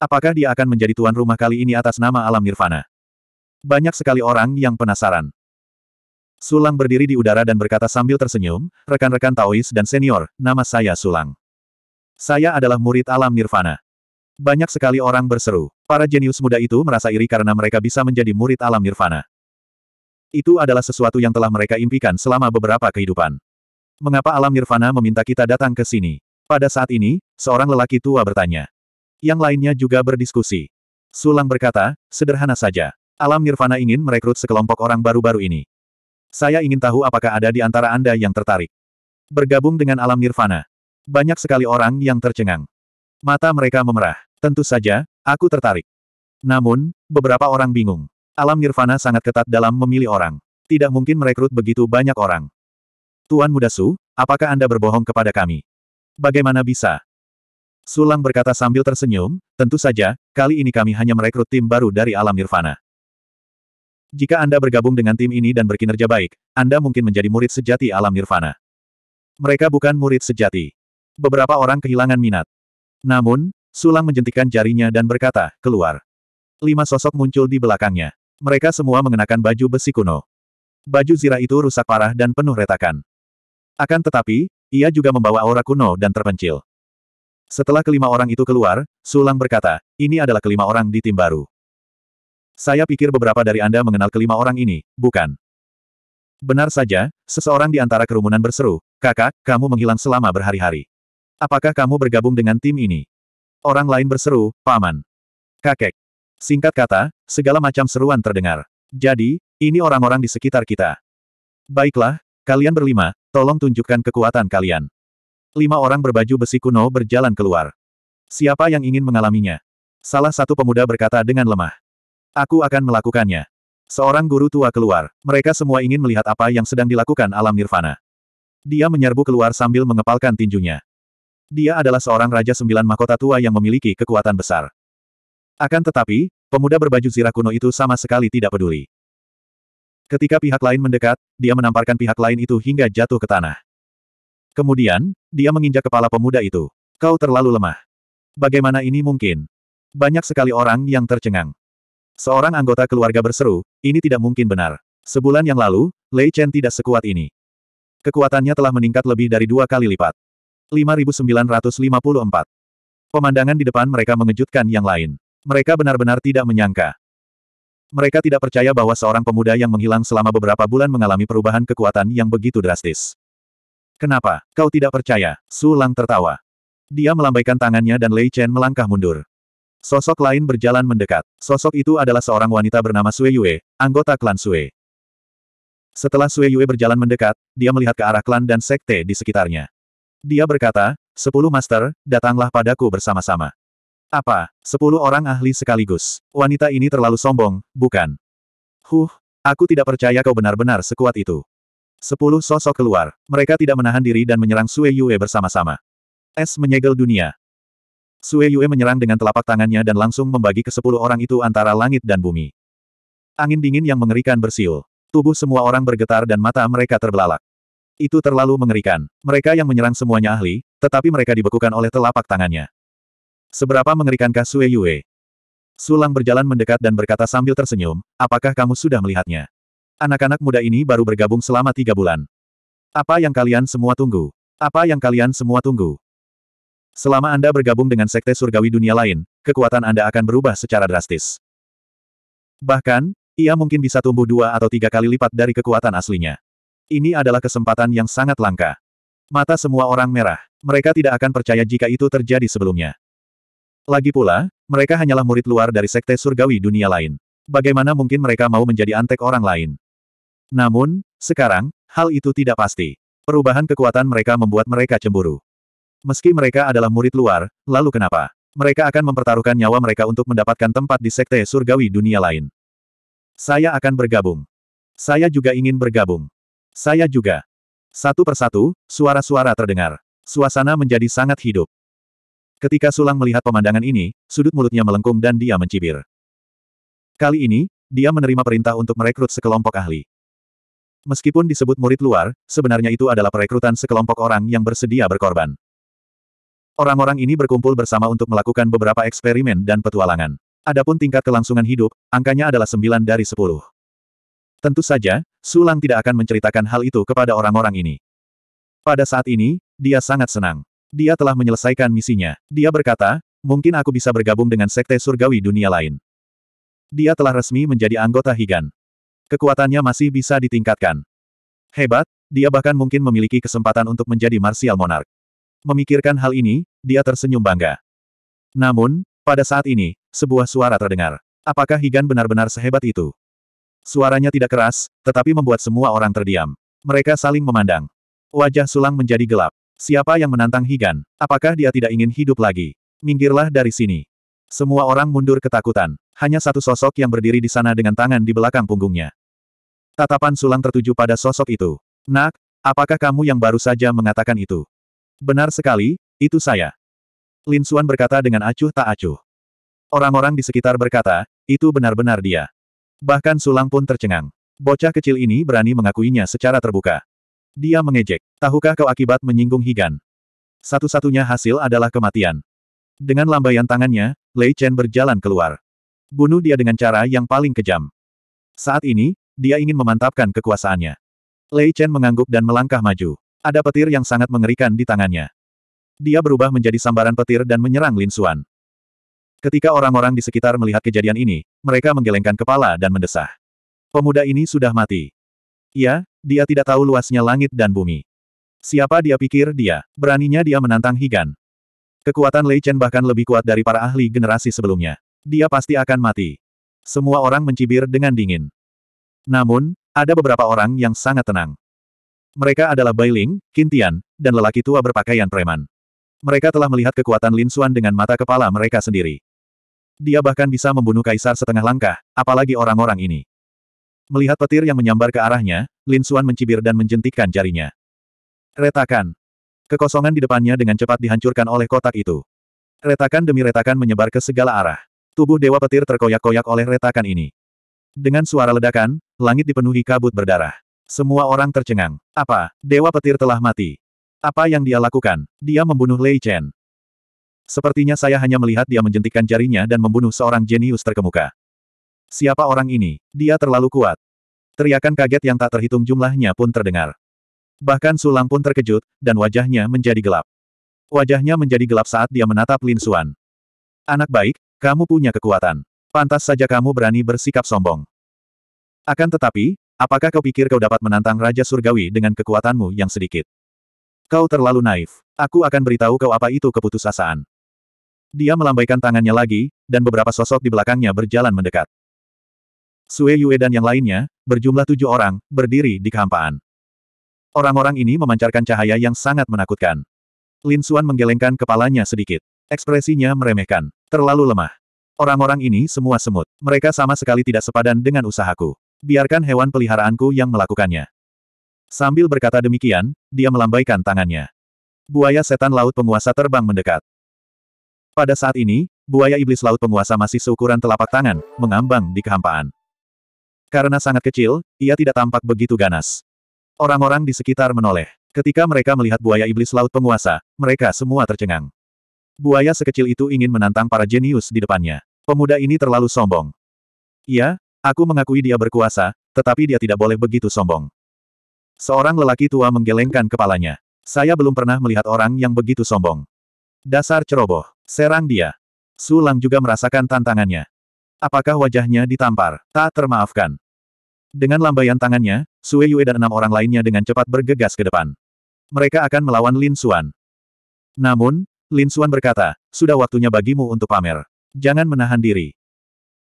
Apakah dia akan menjadi tuan rumah kali ini atas nama alam nirvana? Banyak sekali orang yang penasaran. Sulang berdiri di udara dan berkata sambil tersenyum, rekan-rekan Taois dan senior, nama saya Sulang. Saya adalah murid alam nirvana. Banyak sekali orang berseru. Para jenius muda itu merasa iri karena mereka bisa menjadi murid alam nirvana. Itu adalah sesuatu yang telah mereka impikan selama beberapa kehidupan. Mengapa alam nirvana meminta kita datang ke sini? Pada saat ini, seorang lelaki tua bertanya. Yang lainnya juga berdiskusi. Sulang berkata, sederhana saja. Alam nirvana ingin merekrut sekelompok orang baru-baru ini. Saya ingin tahu apakah ada di antara Anda yang tertarik. Bergabung dengan alam nirvana. Banyak sekali orang yang tercengang. Mata mereka memerah. Tentu saja, aku tertarik. Namun, beberapa orang bingung. Alam nirvana sangat ketat dalam memilih orang. Tidak mungkin merekrut begitu banyak orang. Tuan Muda Su, apakah Anda berbohong kepada kami? Bagaimana bisa? Sulang berkata sambil tersenyum, tentu saja, kali ini kami hanya merekrut tim baru dari alam nirvana. Jika Anda bergabung dengan tim ini dan berkinerja baik, Anda mungkin menjadi murid sejati alam nirvana. Mereka bukan murid sejati. Beberapa orang kehilangan minat. Namun, Sulang menjentikan jarinya dan berkata, keluar. Lima sosok muncul di belakangnya. Mereka semua mengenakan baju besi kuno. Baju zirah itu rusak parah dan penuh retakan. Akan tetapi, ia juga membawa aura kuno dan terpencil. Setelah kelima orang itu keluar, Sulang berkata, ini adalah kelima orang di tim baru. Saya pikir beberapa dari Anda mengenal kelima orang ini, bukan? Benar saja, seseorang di antara kerumunan berseru, kakak, kamu menghilang selama berhari-hari. Apakah kamu bergabung dengan tim ini? Orang lain berseru, paman. Kakek. Singkat kata, segala macam seruan terdengar. Jadi, ini orang-orang di sekitar kita. Baiklah, kalian berlima, tolong tunjukkan kekuatan kalian. Lima orang berbaju besi kuno berjalan keluar. Siapa yang ingin mengalaminya? Salah satu pemuda berkata dengan lemah. Aku akan melakukannya. Seorang guru tua keluar. Mereka semua ingin melihat apa yang sedang dilakukan alam nirvana. Dia menyerbu keluar sambil mengepalkan tinjunya. Dia adalah seorang Raja Sembilan Mahkota Tua yang memiliki kekuatan besar. Akan tetapi, pemuda berbaju zirah kuno itu sama sekali tidak peduli. Ketika pihak lain mendekat, dia menamparkan pihak lain itu hingga jatuh ke tanah. Kemudian, dia menginjak kepala pemuda itu. Kau terlalu lemah. Bagaimana ini mungkin? Banyak sekali orang yang tercengang. Seorang anggota keluarga berseru, ini tidak mungkin benar. Sebulan yang lalu, Lei Chen tidak sekuat ini. Kekuatannya telah meningkat lebih dari dua kali lipat. 5954. Pemandangan di depan mereka mengejutkan yang lain. Mereka benar-benar tidak menyangka. Mereka tidak percaya bahwa seorang pemuda yang menghilang selama beberapa bulan mengalami perubahan kekuatan yang begitu drastis. Kenapa, kau tidak percaya? Su Lang tertawa. Dia melambaikan tangannya dan Lei Chen melangkah mundur. Sosok lain berjalan mendekat. Sosok itu adalah seorang wanita bernama Sue Yue, anggota klan Sue. Setelah Sue Yue berjalan mendekat, dia melihat ke arah klan dan sekte di sekitarnya. Dia berkata, Sepuluh master, datanglah padaku bersama-sama. Apa, sepuluh orang ahli sekaligus. Wanita ini terlalu sombong, bukan? Huh, aku tidak percaya kau benar-benar sekuat itu. Sepuluh sosok keluar. Mereka tidak menahan diri dan menyerang Sue Yue bersama-sama. Es menyegel dunia. Sue Yue menyerang dengan telapak tangannya dan langsung membagi ke sepuluh orang itu antara langit dan bumi. Angin dingin yang mengerikan bersiul. Tubuh semua orang bergetar dan mata mereka terbelalak. Itu terlalu mengerikan. Mereka yang menyerang semuanya ahli, tetapi mereka dibekukan oleh telapak tangannya. Seberapa mengerikankah Sue Yue? Sulang berjalan mendekat dan berkata sambil tersenyum, apakah kamu sudah melihatnya? Anak-anak muda ini baru bergabung selama tiga bulan. Apa yang kalian semua tunggu? Apa yang kalian semua tunggu? Selama Anda bergabung dengan sekte surgawi dunia lain, kekuatan Anda akan berubah secara drastis. Bahkan, ia mungkin bisa tumbuh dua atau tiga kali lipat dari kekuatan aslinya. Ini adalah kesempatan yang sangat langka. Mata semua orang merah. Mereka tidak akan percaya jika itu terjadi sebelumnya. Lagi pula, mereka hanyalah murid luar dari sekte surgawi dunia lain. Bagaimana mungkin mereka mau menjadi antek orang lain? Namun, sekarang, hal itu tidak pasti. Perubahan kekuatan mereka membuat mereka cemburu. Meski mereka adalah murid luar, lalu kenapa? Mereka akan mempertaruhkan nyawa mereka untuk mendapatkan tempat di sekte surgawi dunia lain. Saya akan bergabung. Saya juga ingin bergabung. Saya juga. Satu persatu, suara-suara terdengar. Suasana menjadi sangat hidup. Ketika Sulang melihat pemandangan ini, sudut mulutnya melengkung dan dia mencibir. Kali ini, dia menerima perintah untuk merekrut sekelompok ahli. Meskipun disebut murid luar, sebenarnya itu adalah perekrutan sekelompok orang yang bersedia berkorban. Orang-orang ini berkumpul bersama untuk melakukan beberapa eksperimen dan petualangan. Adapun tingkat kelangsungan hidup, angkanya adalah 9 dari 10. Tentu saja, Sulang tidak akan menceritakan hal itu kepada orang-orang ini. Pada saat ini, dia sangat senang. Dia telah menyelesaikan misinya. Dia berkata, mungkin aku bisa bergabung dengan sekte surgawi dunia lain. Dia telah resmi menjadi anggota Higan. Kekuatannya masih bisa ditingkatkan. Hebat, dia bahkan mungkin memiliki kesempatan untuk menjadi Martial Monarch. Memikirkan hal ini, dia tersenyum bangga. Namun, pada saat ini, sebuah suara terdengar. Apakah Higan benar-benar sehebat itu? Suaranya tidak keras, tetapi membuat semua orang terdiam. Mereka saling memandang. Wajah Sulang menjadi gelap. Siapa yang menantang Higan? Apakah dia tidak ingin hidup lagi? Minggirlah dari sini. Semua orang mundur ketakutan. Hanya satu sosok yang berdiri di sana dengan tangan di belakang punggungnya. Tatapan Sulang tertuju pada sosok itu. Nak, apakah kamu yang baru saja mengatakan itu? Benar sekali, itu saya. Lin Suan berkata dengan acuh tak acuh. Orang-orang di sekitar berkata, itu benar-benar dia. Bahkan Sulang pun tercengang. Bocah kecil ini berani mengakuinya secara terbuka. Dia mengejek, tahukah kau akibat menyinggung Higan? Satu-satunya hasil adalah kematian. Dengan lambaian tangannya, Lei Chen berjalan keluar. Bunuh dia dengan cara yang paling kejam. Saat ini, dia ingin memantapkan kekuasaannya. Lei Chen mengangguk dan melangkah maju. Ada petir yang sangat mengerikan di tangannya. Dia berubah menjadi sambaran petir dan menyerang Lin Xuan. Ketika orang-orang di sekitar melihat kejadian ini, mereka menggelengkan kepala dan mendesah. Pemuda ini sudah mati. Ya, dia tidak tahu luasnya langit dan bumi. Siapa dia pikir dia? Beraninya dia menantang Higan. Kekuatan Lei Chen bahkan lebih kuat dari para ahli generasi sebelumnya. Dia pasti akan mati. Semua orang mencibir dengan dingin. Namun, ada beberapa orang yang sangat tenang. Mereka adalah Bailing, Kintian, dan lelaki tua berpakaian preman. Mereka telah melihat kekuatan Lin Xuan dengan mata kepala mereka sendiri. Dia bahkan bisa membunuh kaisar setengah langkah, apalagi orang-orang ini. Melihat petir yang menyambar ke arahnya, Lin Xuan mencibir dan menjentikkan jarinya. Retakan. Kekosongan di depannya dengan cepat dihancurkan oleh kotak itu. Retakan demi retakan menyebar ke segala arah. Tubuh Dewa Petir terkoyak-koyak oleh retakan ini. Dengan suara ledakan, langit dipenuhi kabut berdarah. Semua orang tercengang. Apa? Dewa petir telah mati. Apa yang dia lakukan? Dia membunuh Lei Chen. Sepertinya saya hanya melihat dia menjentikkan jarinya dan membunuh seorang jenius terkemuka. Siapa orang ini? Dia terlalu kuat. Teriakan kaget yang tak terhitung jumlahnya pun terdengar. Bahkan Sulang pun terkejut, dan wajahnya menjadi gelap. Wajahnya menjadi gelap saat dia menatap Lin Suan. Anak baik, kamu punya kekuatan. Pantas saja kamu berani bersikap sombong. Akan tetapi, Apakah kau pikir kau dapat menantang Raja Surgawi dengan kekuatanmu yang sedikit? Kau terlalu naif. Aku akan beritahu kau apa itu keputusasaan. Dia melambaikan tangannya lagi, dan beberapa sosok di belakangnya berjalan mendekat. Sue Yue dan yang lainnya, berjumlah tujuh orang, berdiri di kehampaan. Orang-orang ini memancarkan cahaya yang sangat menakutkan. Lin Xuan menggelengkan kepalanya sedikit. Ekspresinya meremehkan. Terlalu lemah. Orang-orang ini semua semut. Mereka sama sekali tidak sepadan dengan usahaku. Biarkan hewan peliharaanku yang melakukannya. Sambil berkata demikian, dia melambaikan tangannya. Buaya setan laut penguasa terbang mendekat. Pada saat ini, buaya iblis laut penguasa masih seukuran telapak tangan, mengambang di kehampaan. Karena sangat kecil, ia tidak tampak begitu ganas. Orang-orang di sekitar menoleh. Ketika mereka melihat buaya iblis laut penguasa, mereka semua tercengang. Buaya sekecil itu ingin menantang para jenius di depannya. Pemuda ini terlalu sombong. Ia, Aku mengakui dia berkuasa, tetapi dia tidak boleh begitu sombong. Seorang lelaki tua menggelengkan kepalanya. Saya belum pernah melihat orang yang begitu sombong. Dasar ceroboh. Serang dia. Sulang juga merasakan tantangannya. Apakah wajahnya ditampar? Tak termaafkan. Dengan lambaian tangannya, Sue Yue dan enam orang lainnya dengan cepat bergegas ke depan. Mereka akan melawan Lin Xuan. Namun, Lin Xuan berkata, sudah waktunya bagimu untuk pamer. Jangan menahan diri.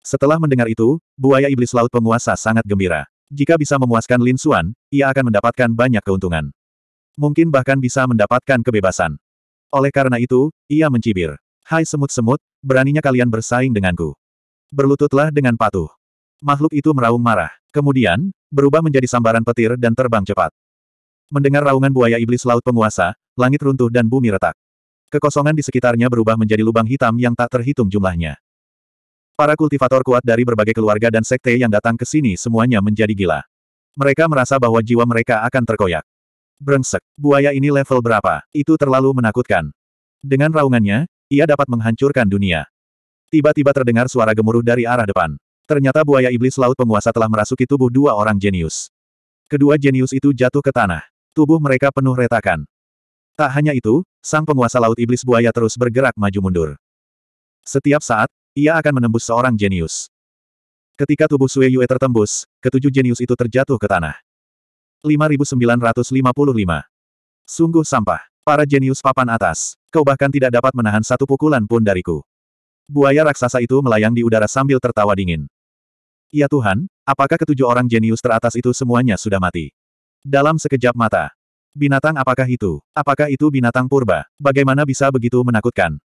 Setelah mendengar itu, buaya iblis laut penguasa sangat gembira. Jika bisa memuaskan Lin Xuan, ia akan mendapatkan banyak keuntungan. Mungkin bahkan bisa mendapatkan kebebasan. Oleh karena itu, ia mencibir. Hai semut-semut, beraninya kalian bersaing denganku. Berlututlah dengan patuh. Makhluk itu meraung marah. Kemudian, berubah menjadi sambaran petir dan terbang cepat. Mendengar raungan buaya iblis laut penguasa, langit runtuh dan bumi retak. Kekosongan di sekitarnya berubah menjadi lubang hitam yang tak terhitung jumlahnya. Para kultivator kuat dari berbagai keluarga dan sekte yang datang ke sini semuanya menjadi gila. Mereka merasa bahwa jiwa mereka akan terkoyak. Brengsek, buaya ini level berapa? Itu terlalu menakutkan. Dengan raungannya, ia dapat menghancurkan dunia. Tiba-tiba terdengar suara gemuruh dari arah depan. Ternyata buaya iblis laut penguasa telah merasuki tubuh dua orang jenius. Kedua jenius itu jatuh ke tanah. Tubuh mereka penuh retakan. Tak hanya itu, sang penguasa laut iblis buaya terus bergerak maju mundur. Setiap saat, ia akan menembus seorang jenius. Ketika tubuh Sue Yue tertembus, ketujuh jenius itu terjatuh ke tanah. 5955. Sungguh sampah. Para jenius papan atas. Kau bahkan tidak dapat menahan satu pukulan pun dariku. Buaya raksasa itu melayang di udara sambil tertawa dingin. Ya Tuhan, apakah ketujuh orang jenius teratas itu semuanya sudah mati? Dalam sekejap mata. Binatang apakah itu? Apakah itu binatang purba? Bagaimana bisa begitu menakutkan?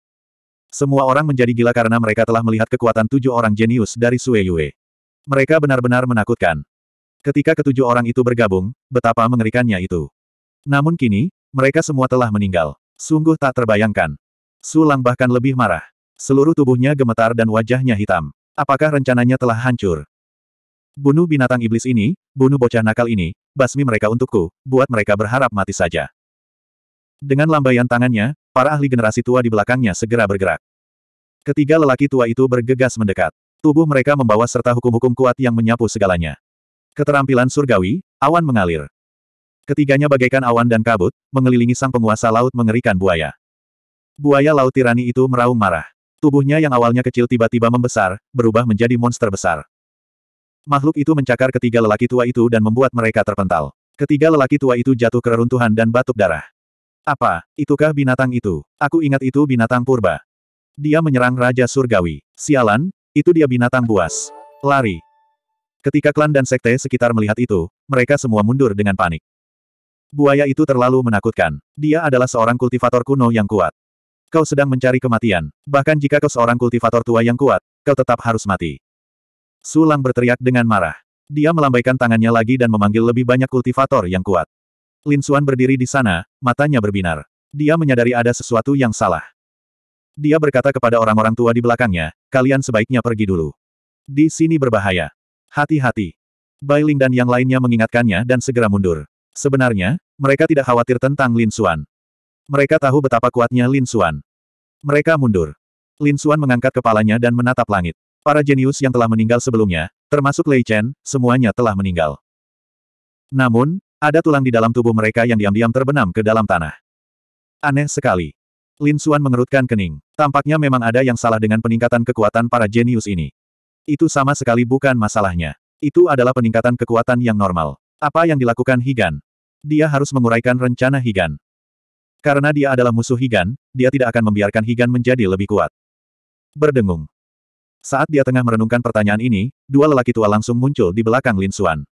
Semua orang menjadi gila karena mereka telah melihat kekuatan tujuh orang jenius dari Sue Yue. Mereka benar-benar menakutkan. Ketika ketujuh orang itu bergabung, betapa mengerikannya itu. Namun kini, mereka semua telah meninggal. Sungguh tak terbayangkan. Sulang bahkan lebih marah. Seluruh tubuhnya gemetar dan wajahnya hitam. Apakah rencananya telah hancur? Bunuh binatang iblis ini, bunuh bocah nakal ini, basmi mereka untukku, buat mereka berharap mati saja. Dengan lambaian tangannya, Para ahli generasi tua di belakangnya segera bergerak. Ketiga lelaki tua itu bergegas mendekat. Tubuh mereka membawa serta hukum-hukum kuat yang menyapu segalanya. Keterampilan surgawi, awan mengalir. Ketiganya bagaikan awan dan kabut, mengelilingi sang penguasa laut mengerikan buaya. Buaya laut tirani itu meraung marah. Tubuhnya yang awalnya kecil tiba-tiba membesar, berubah menjadi monster besar. Makhluk itu mencakar ketiga lelaki tua itu dan membuat mereka terpental. Ketiga lelaki tua itu jatuh ke reruntuhan dan batuk darah. Apa, itukah binatang itu? Aku ingat itu binatang purba. Dia menyerang Raja Surgawi. Sialan, itu dia binatang buas. Lari. Ketika klan dan sekte sekitar melihat itu, mereka semua mundur dengan panik. Buaya itu terlalu menakutkan. Dia adalah seorang kultivator kuno yang kuat. Kau sedang mencari kematian. Bahkan jika kau seorang kultivator tua yang kuat, kau tetap harus mati. Sulang berteriak dengan marah. Dia melambaikan tangannya lagi dan memanggil lebih banyak kultivator yang kuat. Lin Xuan berdiri di sana, matanya berbinar. Dia menyadari ada sesuatu yang salah. Dia berkata kepada orang-orang tua di belakangnya, kalian sebaiknya pergi dulu. Di sini berbahaya. Hati-hati. Bailing dan yang lainnya mengingatkannya dan segera mundur. Sebenarnya, mereka tidak khawatir tentang Lin Xuan. Mereka tahu betapa kuatnya Lin Xuan. Mereka mundur. Lin Xuan mengangkat kepalanya dan menatap langit. Para jenius yang telah meninggal sebelumnya, termasuk Lei Chen, semuanya telah meninggal. Namun, ada tulang di dalam tubuh mereka yang diam-diam terbenam ke dalam tanah. Aneh sekali. Lin Xuan mengerutkan kening. Tampaknya memang ada yang salah dengan peningkatan kekuatan para jenius ini. Itu sama sekali bukan masalahnya. Itu adalah peningkatan kekuatan yang normal. Apa yang dilakukan Higan? Dia harus menguraikan rencana Higan. Karena dia adalah musuh Higan, dia tidak akan membiarkan Higan menjadi lebih kuat. Berdengung. Saat dia tengah merenungkan pertanyaan ini, dua lelaki tua langsung muncul di belakang Lin Xuan.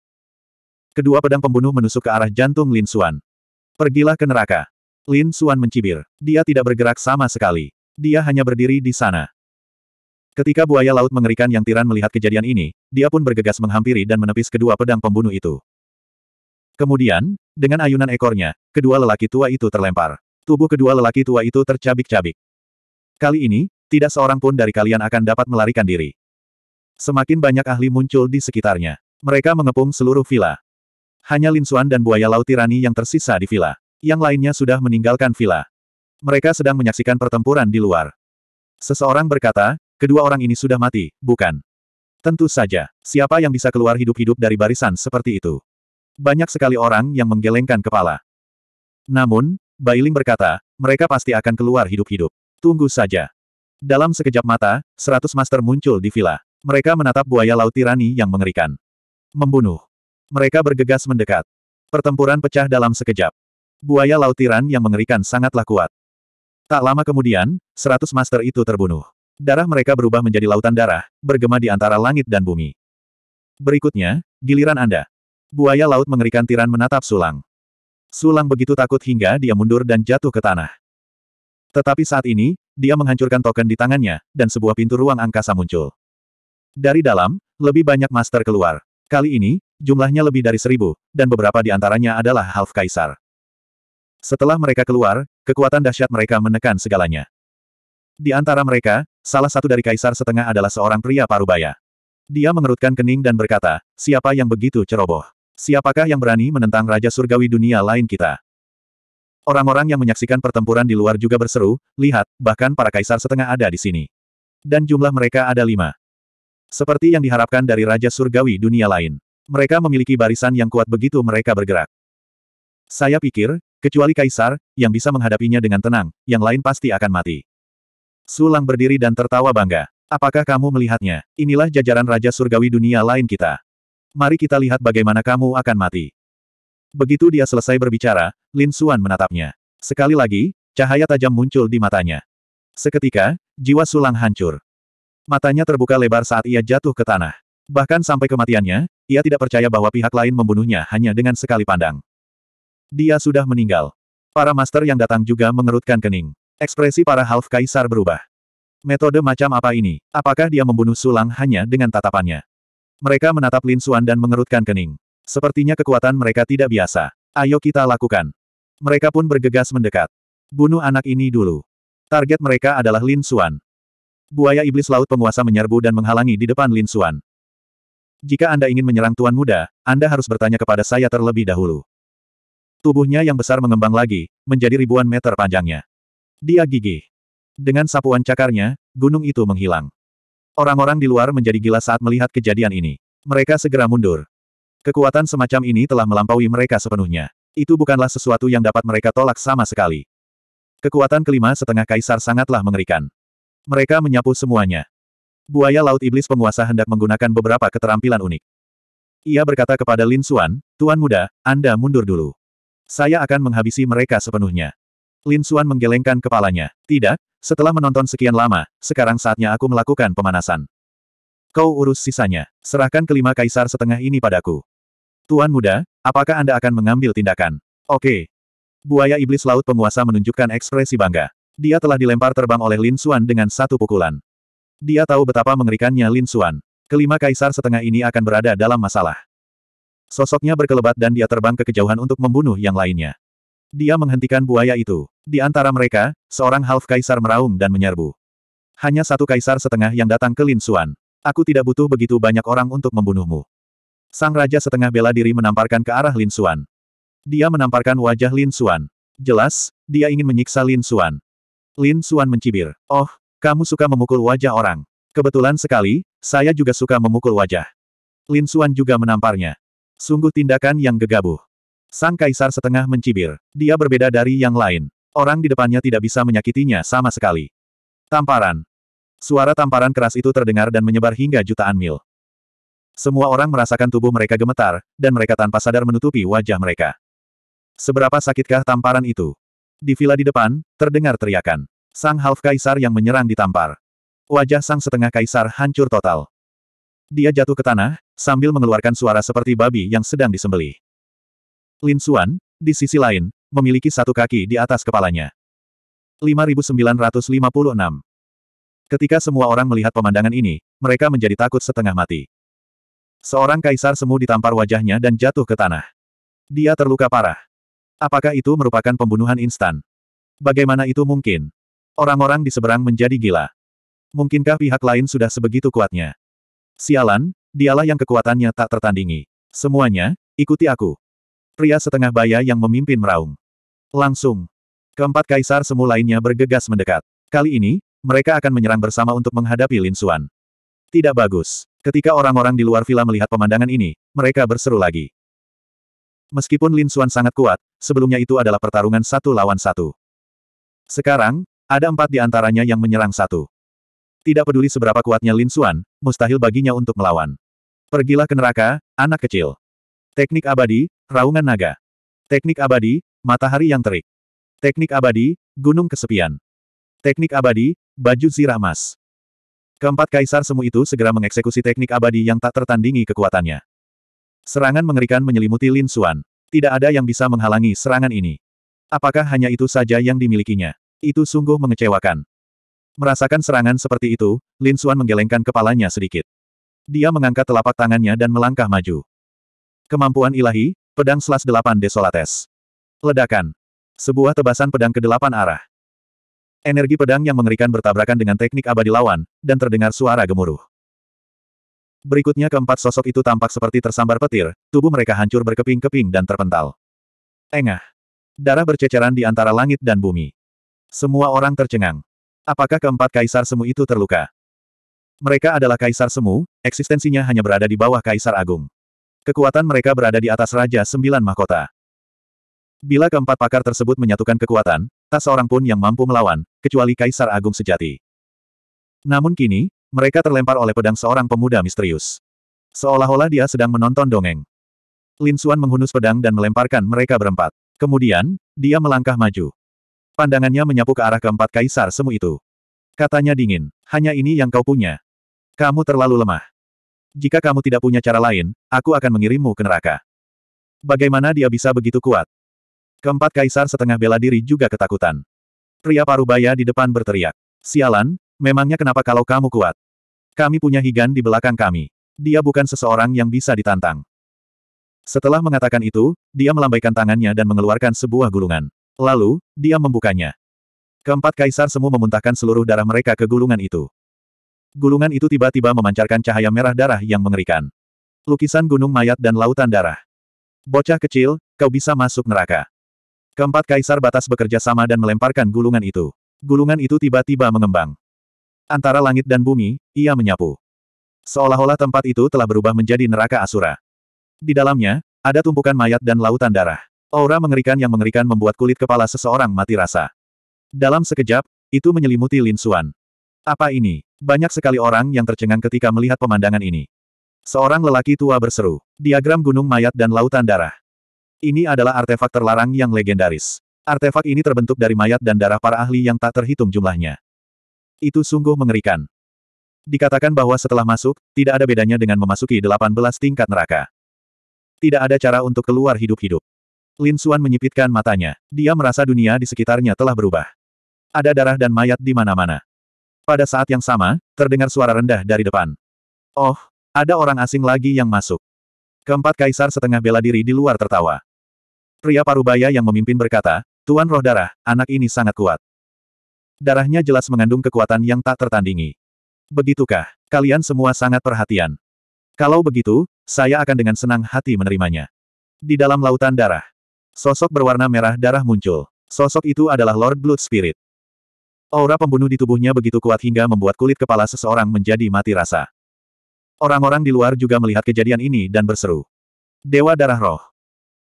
Kedua pedang pembunuh menusuk ke arah jantung Lin Suan. Pergilah ke neraka. Lin Suan mencibir. Dia tidak bergerak sama sekali. Dia hanya berdiri di sana. Ketika buaya laut mengerikan yang tiran melihat kejadian ini, dia pun bergegas menghampiri dan menepis kedua pedang pembunuh itu. Kemudian, dengan ayunan ekornya, kedua lelaki tua itu terlempar. Tubuh kedua lelaki tua itu tercabik-cabik. Kali ini, tidak seorang pun dari kalian akan dapat melarikan diri. Semakin banyak ahli muncul di sekitarnya. Mereka mengepung seluruh villa. Hanya Lin Xuan dan buaya laut tirani yang tersisa di villa. Yang lainnya sudah meninggalkan villa. Mereka sedang menyaksikan pertempuran di luar. Seseorang berkata, kedua orang ini sudah mati, bukan? Tentu saja, siapa yang bisa keluar hidup-hidup dari barisan seperti itu? Banyak sekali orang yang menggelengkan kepala. Namun, Bailing berkata, mereka pasti akan keluar hidup-hidup. Tunggu saja. Dalam sekejap mata, seratus master muncul di villa. Mereka menatap buaya laut tirani yang mengerikan. Membunuh. Mereka bergegas mendekat. Pertempuran pecah dalam sekejap. Buaya laut tiran yang mengerikan sangatlah kuat. Tak lama kemudian, seratus master itu terbunuh. Darah mereka berubah menjadi lautan darah, bergema di antara langit dan bumi. Berikutnya, giliran Anda. Buaya laut mengerikan tiran menatap Sulang. Sulang begitu takut hingga dia mundur dan jatuh ke tanah. Tetapi saat ini, dia menghancurkan token di tangannya, dan sebuah pintu ruang angkasa muncul. Dari dalam, lebih banyak master keluar. Kali ini, jumlahnya lebih dari seribu, dan beberapa di antaranya adalah Half Kaisar. Setelah mereka keluar, kekuatan dahsyat mereka menekan segalanya. Di antara mereka, salah satu dari Kaisar Setengah adalah seorang pria parubaya. Dia mengerutkan kening dan berkata, siapa yang begitu ceroboh? Siapakah yang berani menentang Raja Surgawi dunia lain kita? Orang-orang yang menyaksikan pertempuran di luar juga berseru, lihat, bahkan para Kaisar Setengah ada di sini. Dan jumlah mereka ada lima. Seperti yang diharapkan dari Raja Surgawi dunia lain. Mereka memiliki barisan yang kuat begitu mereka bergerak. Saya pikir, kecuali Kaisar, yang bisa menghadapinya dengan tenang, yang lain pasti akan mati. Sulang berdiri dan tertawa bangga. Apakah kamu melihatnya? Inilah jajaran Raja Surgawi dunia lain kita. Mari kita lihat bagaimana kamu akan mati. Begitu dia selesai berbicara, Lin Suan menatapnya. Sekali lagi, cahaya tajam muncul di matanya. Seketika, jiwa Sulang hancur. Matanya terbuka lebar saat ia jatuh ke tanah. Bahkan sampai kematiannya, ia tidak percaya bahwa pihak lain membunuhnya hanya dengan sekali pandang. Dia sudah meninggal. Para master yang datang juga mengerutkan kening. Ekspresi para half kaisar berubah. Metode macam apa ini? Apakah dia membunuh Sulang hanya dengan tatapannya? Mereka menatap Lin Suan dan mengerutkan kening. Sepertinya kekuatan mereka tidak biasa. Ayo kita lakukan. Mereka pun bergegas mendekat. Bunuh anak ini dulu. Target mereka adalah Lin Suan. Buaya iblis laut penguasa menyerbu dan menghalangi di depan Lin Suan. Jika Anda ingin menyerang Tuan Muda, Anda harus bertanya kepada saya terlebih dahulu. Tubuhnya yang besar mengembang lagi, menjadi ribuan meter panjangnya. Dia gigih. Dengan sapuan cakarnya, gunung itu menghilang. Orang-orang di luar menjadi gila saat melihat kejadian ini. Mereka segera mundur. Kekuatan semacam ini telah melampaui mereka sepenuhnya. Itu bukanlah sesuatu yang dapat mereka tolak sama sekali. Kekuatan kelima setengah kaisar sangatlah mengerikan. Mereka menyapu semuanya. Buaya Laut Iblis penguasa hendak menggunakan beberapa keterampilan unik. Ia berkata kepada Lin Xuan, Tuan Muda, Anda mundur dulu. Saya akan menghabisi mereka sepenuhnya. Lin Xuan menggelengkan kepalanya. Tidak, setelah menonton sekian lama, sekarang saatnya aku melakukan pemanasan. Kau urus sisanya. Serahkan kelima kaisar setengah ini padaku. Tuan Muda, apakah Anda akan mengambil tindakan? Oke. Buaya Iblis Laut penguasa menunjukkan ekspresi bangga. Dia telah dilempar terbang oleh Lin Xuan dengan satu pukulan. Dia tahu betapa mengerikannya Lin Xuan. Kelima kaisar setengah ini akan berada dalam masalah. Sosoknya berkelebat dan dia terbang ke kejauhan untuk membunuh yang lainnya. Dia menghentikan buaya itu. Di antara mereka, seorang half kaisar meraung dan menyerbu. Hanya satu kaisar setengah yang datang ke Lin Xuan. Aku tidak butuh begitu banyak orang untuk membunuhmu. Sang Raja setengah bela diri menamparkan ke arah Lin Xuan. Dia menamparkan wajah Lin Xuan. Jelas, dia ingin menyiksa Lin Xuan. Lin Xuan mencibir. Oh, kamu suka memukul wajah orang. Kebetulan sekali, saya juga suka memukul wajah. Lin Xuan juga menamparnya. Sungguh tindakan yang gegabah. Sang kaisar setengah mencibir. Dia berbeda dari yang lain. Orang di depannya tidak bisa menyakitinya sama sekali. Tamparan. Suara tamparan keras itu terdengar dan menyebar hingga jutaan mil. Semua orang merasakan tubuh mereka gemetar, dan mereka tanpa sadar menutupi wajah mereka. Seberapa sakitkah tamparan itu? Di villa di depan, terdengar teriakan. Sang half kaisar yang menyerang ditampar. Wajah sang setengah kaisar hancur total. Dia jatuh ke tanah, sambil mengeluarkan suara seperti babi yang sedang disembelih. Lin Xuan, di sisi lain, memiliki satu kaki di atas kepalanya. 5956 Ketika semua orang melihat pemandangan ini, mereka menjadi takut setengah mati. Seorang kaisar semu ditampar wajahnya dan jatuh ke tanah. Dia terluka parah. Apakah itu merupakan pembunuhan instan? Bagaimana itu mungkin? Orang-orang di seberang menjadi gila. Mungkinkah pihak lain sudah sebegitu kuatnya? Sialan, dialah yang kekuatannya tak tertandingi. Semuanya, ikuti aku. Pria setengah baya yang memimpin meraung. Langsung. Keempat kaisar semu lainnya bergegas mendekat. Kali ini, mereka akan menyerang bersama untuk menghadapi Lin Xuan. Tidak bagus. Ketika orang-orang di luar villa melihat pemandangan ini, mereka berseru lagi. Meskipun Lin Xuan sangat kuat, sebelumnya itu adalah pertarungan satu lawan satu. Sekarang, ada empat di antaranya yang menyerang satu. Tidak peduli seberapa kuatnya Lin Xuan, mustahil baginya untuk melawan. Pergilah ke neraka, anak kecil. Teknik abadi, raungan naga. Teknik abadi, matahari yang terik. Teknik abadi, gunung kesepian. Teknik abadi, baju zirah emas. Keempat kaisar semu itu segera mengeksekusi teknik abadi yang tak tertandingi kekuatannya. Serangan mengerikan menyelimuti Lin Xuan. Tidak ada yang bisa menghalangi serangan ini. Apakah hanya itu saja yang dimilikinya? Itu sungguh mengecewakan. Merasakan serangan seperti itu, Lin Xuan menggelengkan kepalanya sedikit. Dia mengangkat telapak tangannya dan melangkah maju. Kemampuan ilahi, pedang selas delapan desolates. Ledakan. Sebuah tebasan pedang ke delapan arah. Energi pedang yang mengerikan bertabrakan dengan teknik abadi lawan, dan terdengar suara gemuruh. Berikutnya keempat sosok itu tampak seperti tersambar petir, tubuh mereka hancur berkeping-keping dan terpental. Engah. Darah berceceran di antara langit dan bumi. Semua orang tercengang. Apakah keempat kaisar semu itu terluka? Mereka adalah kaisar semu, eksistensinya hanya berada di bawah kaisar agung. Kekuatan mereka berada di atas Raja Sembilan Mahkota. Bila keempat pakar tersebut menyatukan kekuatan, tak seorang pun yang mampu melawan, kecuali kaisar agung sejati. Namun kini, mereka terlempar oleh pedang seorang pemuda misterius. Seolah-olah dia sedang menonton dongeng. Lin Suan menghunus pedang dan melemparkan mereka berempat. Kemudian, dia melangkah maju. Pandangannya menyapu ke arah keempat kaisar semu itu. Katanya dingin, hanya ini yang kau punya. Kamu terlalu lemah. Jika kamu tidak punya cara lain, aku akan mengirimmu ke neraka. Bagaimana dia bisa begitu kuat? Keempat kaisar setengah bela diri juga ketakutan. Pria parubaya di depan berteriak. Sialan, memangnya kenapa kalau kamu kuat? Kami punya Higan di belakang kami. Dia bukan seseorang yang bisa ditantang. Setelah mengatakan itu, dia melambaikan tangannya dan mengeluarkan sebuah gulungan. Lalu, dia membukanya. Keempat kaisar semu memuntahkan seluruh darah mereka ke gulungan itu. Gulungan itu tiba-tiba memancarkan cahaya merah darah yang mengerikan. Lukisan gunung mayat dan lautan darah. Bocah kecil, kau bisa masuk neraka. Keempat kaisar batas bekerja sama dan melemparkan gulungan itu. Gulungan itu tiba-tiba mengembang. Antara langit dan bumi, ia menyapu. Seolah-olah tempat itu telah berubah menjadi neraka Asura. Di dalamnya, ada tumpukan mayat dan lautan darah. Aura mengerikan yang mengerikan membuat kulit kepala seseorang mati rasa. Dalam sekejap, itu menyelimuti Lin Xuan. Apa ini? Banyak sekali orang yang tercengang ketika melihat pemandangan ini. Seorang lelaki tua berseru, diagram gunung mayat dan lautan darah. Ini adalah artefak terlarang yang legendaris. Artefak ini terbentuk dari mayat dan darah para ahli yang tak terhitung jumlahnya. Itu sungguh mengerikan. Dikatakan bahwa setelah masuk, tidak ada bedanya dengan memasuki 18 tingkat neraka. Tidak ada cara untuk keluar hidup-hidup. Lin Suan menyipitkan matanya. Dia merasa dunia di sekitarnya telah berubah. Ada darah dan mayat di mana-mana. Pada saat yang sama, terdengar suara rendah dari depan. Oh, ada orang asing lagi yang masuk. Keempat kaisar setengah bela diri di luar tertawa. Pria parubaya yang memimpin berkata, Tuan roh darah, anak ini sangat kuat. Darahnya jelas mengandung kekuatan yang tak tertandingi. Begitukah, kalian semua sangat perhatian. Kalau begitu, saya akan dengan senang hati menerimanya. Di dalam lautan darah, Sosok berwarna merah darah muncul. Sosok itu adalah Lord Blood Spirit. Aura pembunuh di tubuhnya begitu kuat hingga membuat kulit kepala seseorang menjadi mati rasa. Orang-orang di luar juga melihat kejadian ini dan berseru. Dewa Darah Roh.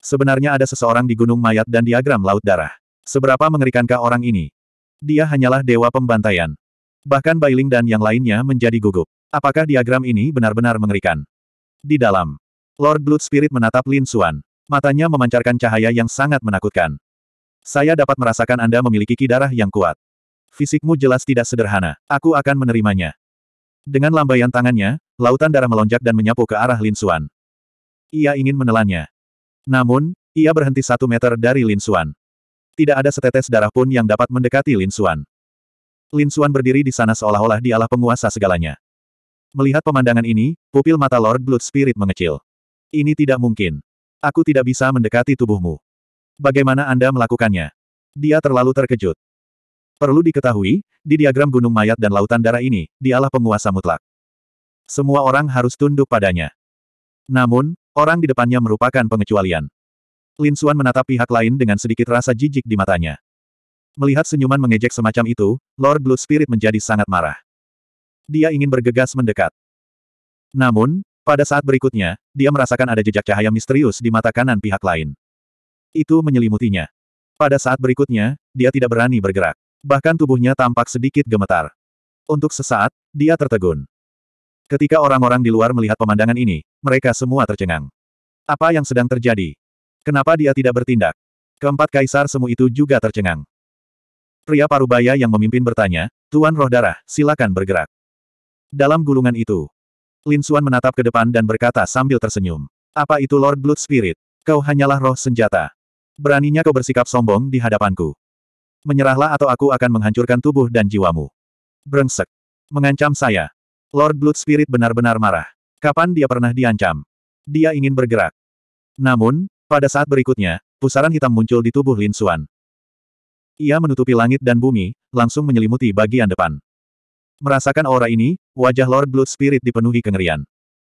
Sebenarnya ada seseorang di Gunung Mayat dan diagram Laut Darah. Seberapa mengerikankah orang ini? Dia hanyalah dewa pembantaian. Bahkan Bailing dan yang lainnya menjadi gugup. Apakah diagram ini benar-benar mengerikan? Di dalam, Lord Blood Spirit menatap Lin Suan. Matanya memancarkan cahaya yang sangat menakutkan. Saya dapat merasakan Anda memiliki darah yang kuat. Fisikmu jelas tidak sederhana. Aku akan menerimanya. Dengan lambaian tangannya, lautan darah melonjak dan menyapu ke arah Lin Suan. Ia ingin menelannya. Namun, ia berhenti satu meter dari Lin Suan. Tidak ada setetes darah pun yang dapat mendekati Lin Suan. Lin Suan berdiri di sana seolah-olah dialah penguasa segalanya. Melihat pemandangan ini, pupil mata Lord Blood Spirit mengecil. Ini tidak mungkin. Aku tidak bisa mendekati tubuhmu. Bagaimana Anda melakukannya? Dia terlalu terkejut. Perlu diketahui, di diagram gunung mayat dan lautan darah ini, dialah penguasa mutlak. Semua orang harus tunduk padanya. Namun, orang di depannya merupakan pengecualian. Lin Xuan menatap pihak lain dengan sedikit rasa jijik di matanya. Melihat senyuman mengejek semacam itu, Lord Blue Spirit menjadi sangat marah. Dia ingin bergegas mendekat. Namun, pada saat berikutnya, dia merasakan ada jejak cahaya misterius di mata kanan pihak lain. Itu menyelimutinya. Pada saat berikutnya, dia tidak berani bergerak. Bahkan tubuhnya tampak sedikit gemetar. Untuk sesaat, dia tertegun. Ketika orang-orang di luar melihat pemandangan ini, mereka semua tercengang. Apa yang sedang terjadi? Kenapa dia tidak bertindak? Keempat kaisar semu itu juga tercengang. Pria parubaya yang memimpin bertanya, Tuan Roh Darah, silakan bergerak. Dalam gulungan itu, Lin Suan menatap ke depan dan berkata sambil tersenyum. Apa itu Lord Blood Spirit? Kau hanyalah roh senjata. Beraninya kau bersikap sombong di hadapanku. Menyerahlah atau aku akan menghancurkan tubuh dan jiwamu. Brengsek. Mengancam saya. Lord Blood Spirit benar-benar marah. Kapan dia pernah diancam? Dia ingin bergerak. Namun, pada saat berikutnya, pusaran hitam muncul di tubuh Lin Suan. Ia menutupi langit dan bumi, langsung menyelimuti bagian depan. Merasakan aura ini, wajah Lord Blood Spirit dipenuhi kengerian.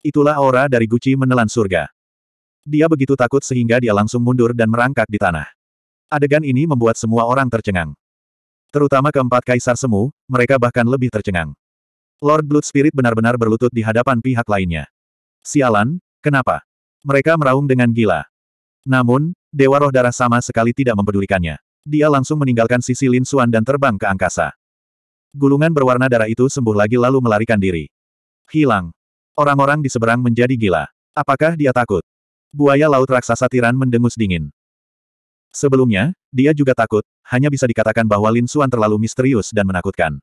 Itulah aura dari Gucci menelan surga. Dia begitu takut sehingga dia langsung mundur dan merangkak di tanah. Adegan ini membuat semua orang tercengang. Terutama keempat kaisar semu, mereka bahkan lebih tercengang. Lord Blood Spirit benar-benar berlutut di hadapan pihak lainnya. Sialan, kenapa? Mereka meraung dengan gila. Namun, Dewa Roh Darah sama sekali tidak mempedulikannya. Dia langsung meninggalkan sisi Lin Suan dan terbang ke angkasa. Gulungan berwarna darah itu sembuh lagi lalu melarikan diri. Hilang. Orang-orang di seberang menjadi gila. Apakah dia takut? Buaya laut raksasa tiran mendengus dingin. Sebelumnya, dia juga takut, hanya bisa dikatakan bahwa Lin Xuan terlalu misterius dan menakutkan.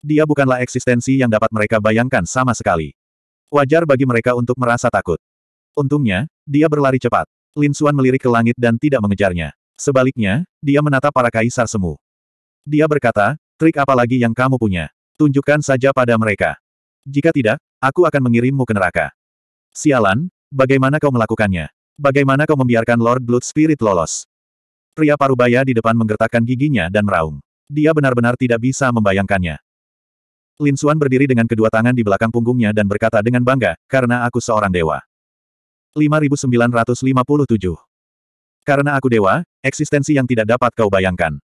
Dia bukanlah eksistensi yang dapat mereka bayangkan sama sekali. Wajar bagi mereka untuk merasa takut. Untungnya, dia berlari cepat. Lin Xuan melirik ke langit dan tidak mengejarnya. Sebaliknya, dia menatap para kaisar semu. Dia berkata, Trik apa lagi yang kamu punya? Tunjukkan saja pada mereka. Jika tidak, aku akan mengirimmu ke neraka. Sialan, bagaimana kau melakukannya? Bagaimana kau membiarkan Lord Blood Spirit lolos? Pria parubaya di depan menggertakkan giginya dan meraung. Dia benar-benar tidak bisa membayangkannya. Lin Xuan berdiri dengan kedua tangan di belakang punggungnya dan berkata dengan bangga, karena aku seorang dewa. 5957 Karena aku dewa, eksistensi yang tidak dapat kau bayangkan.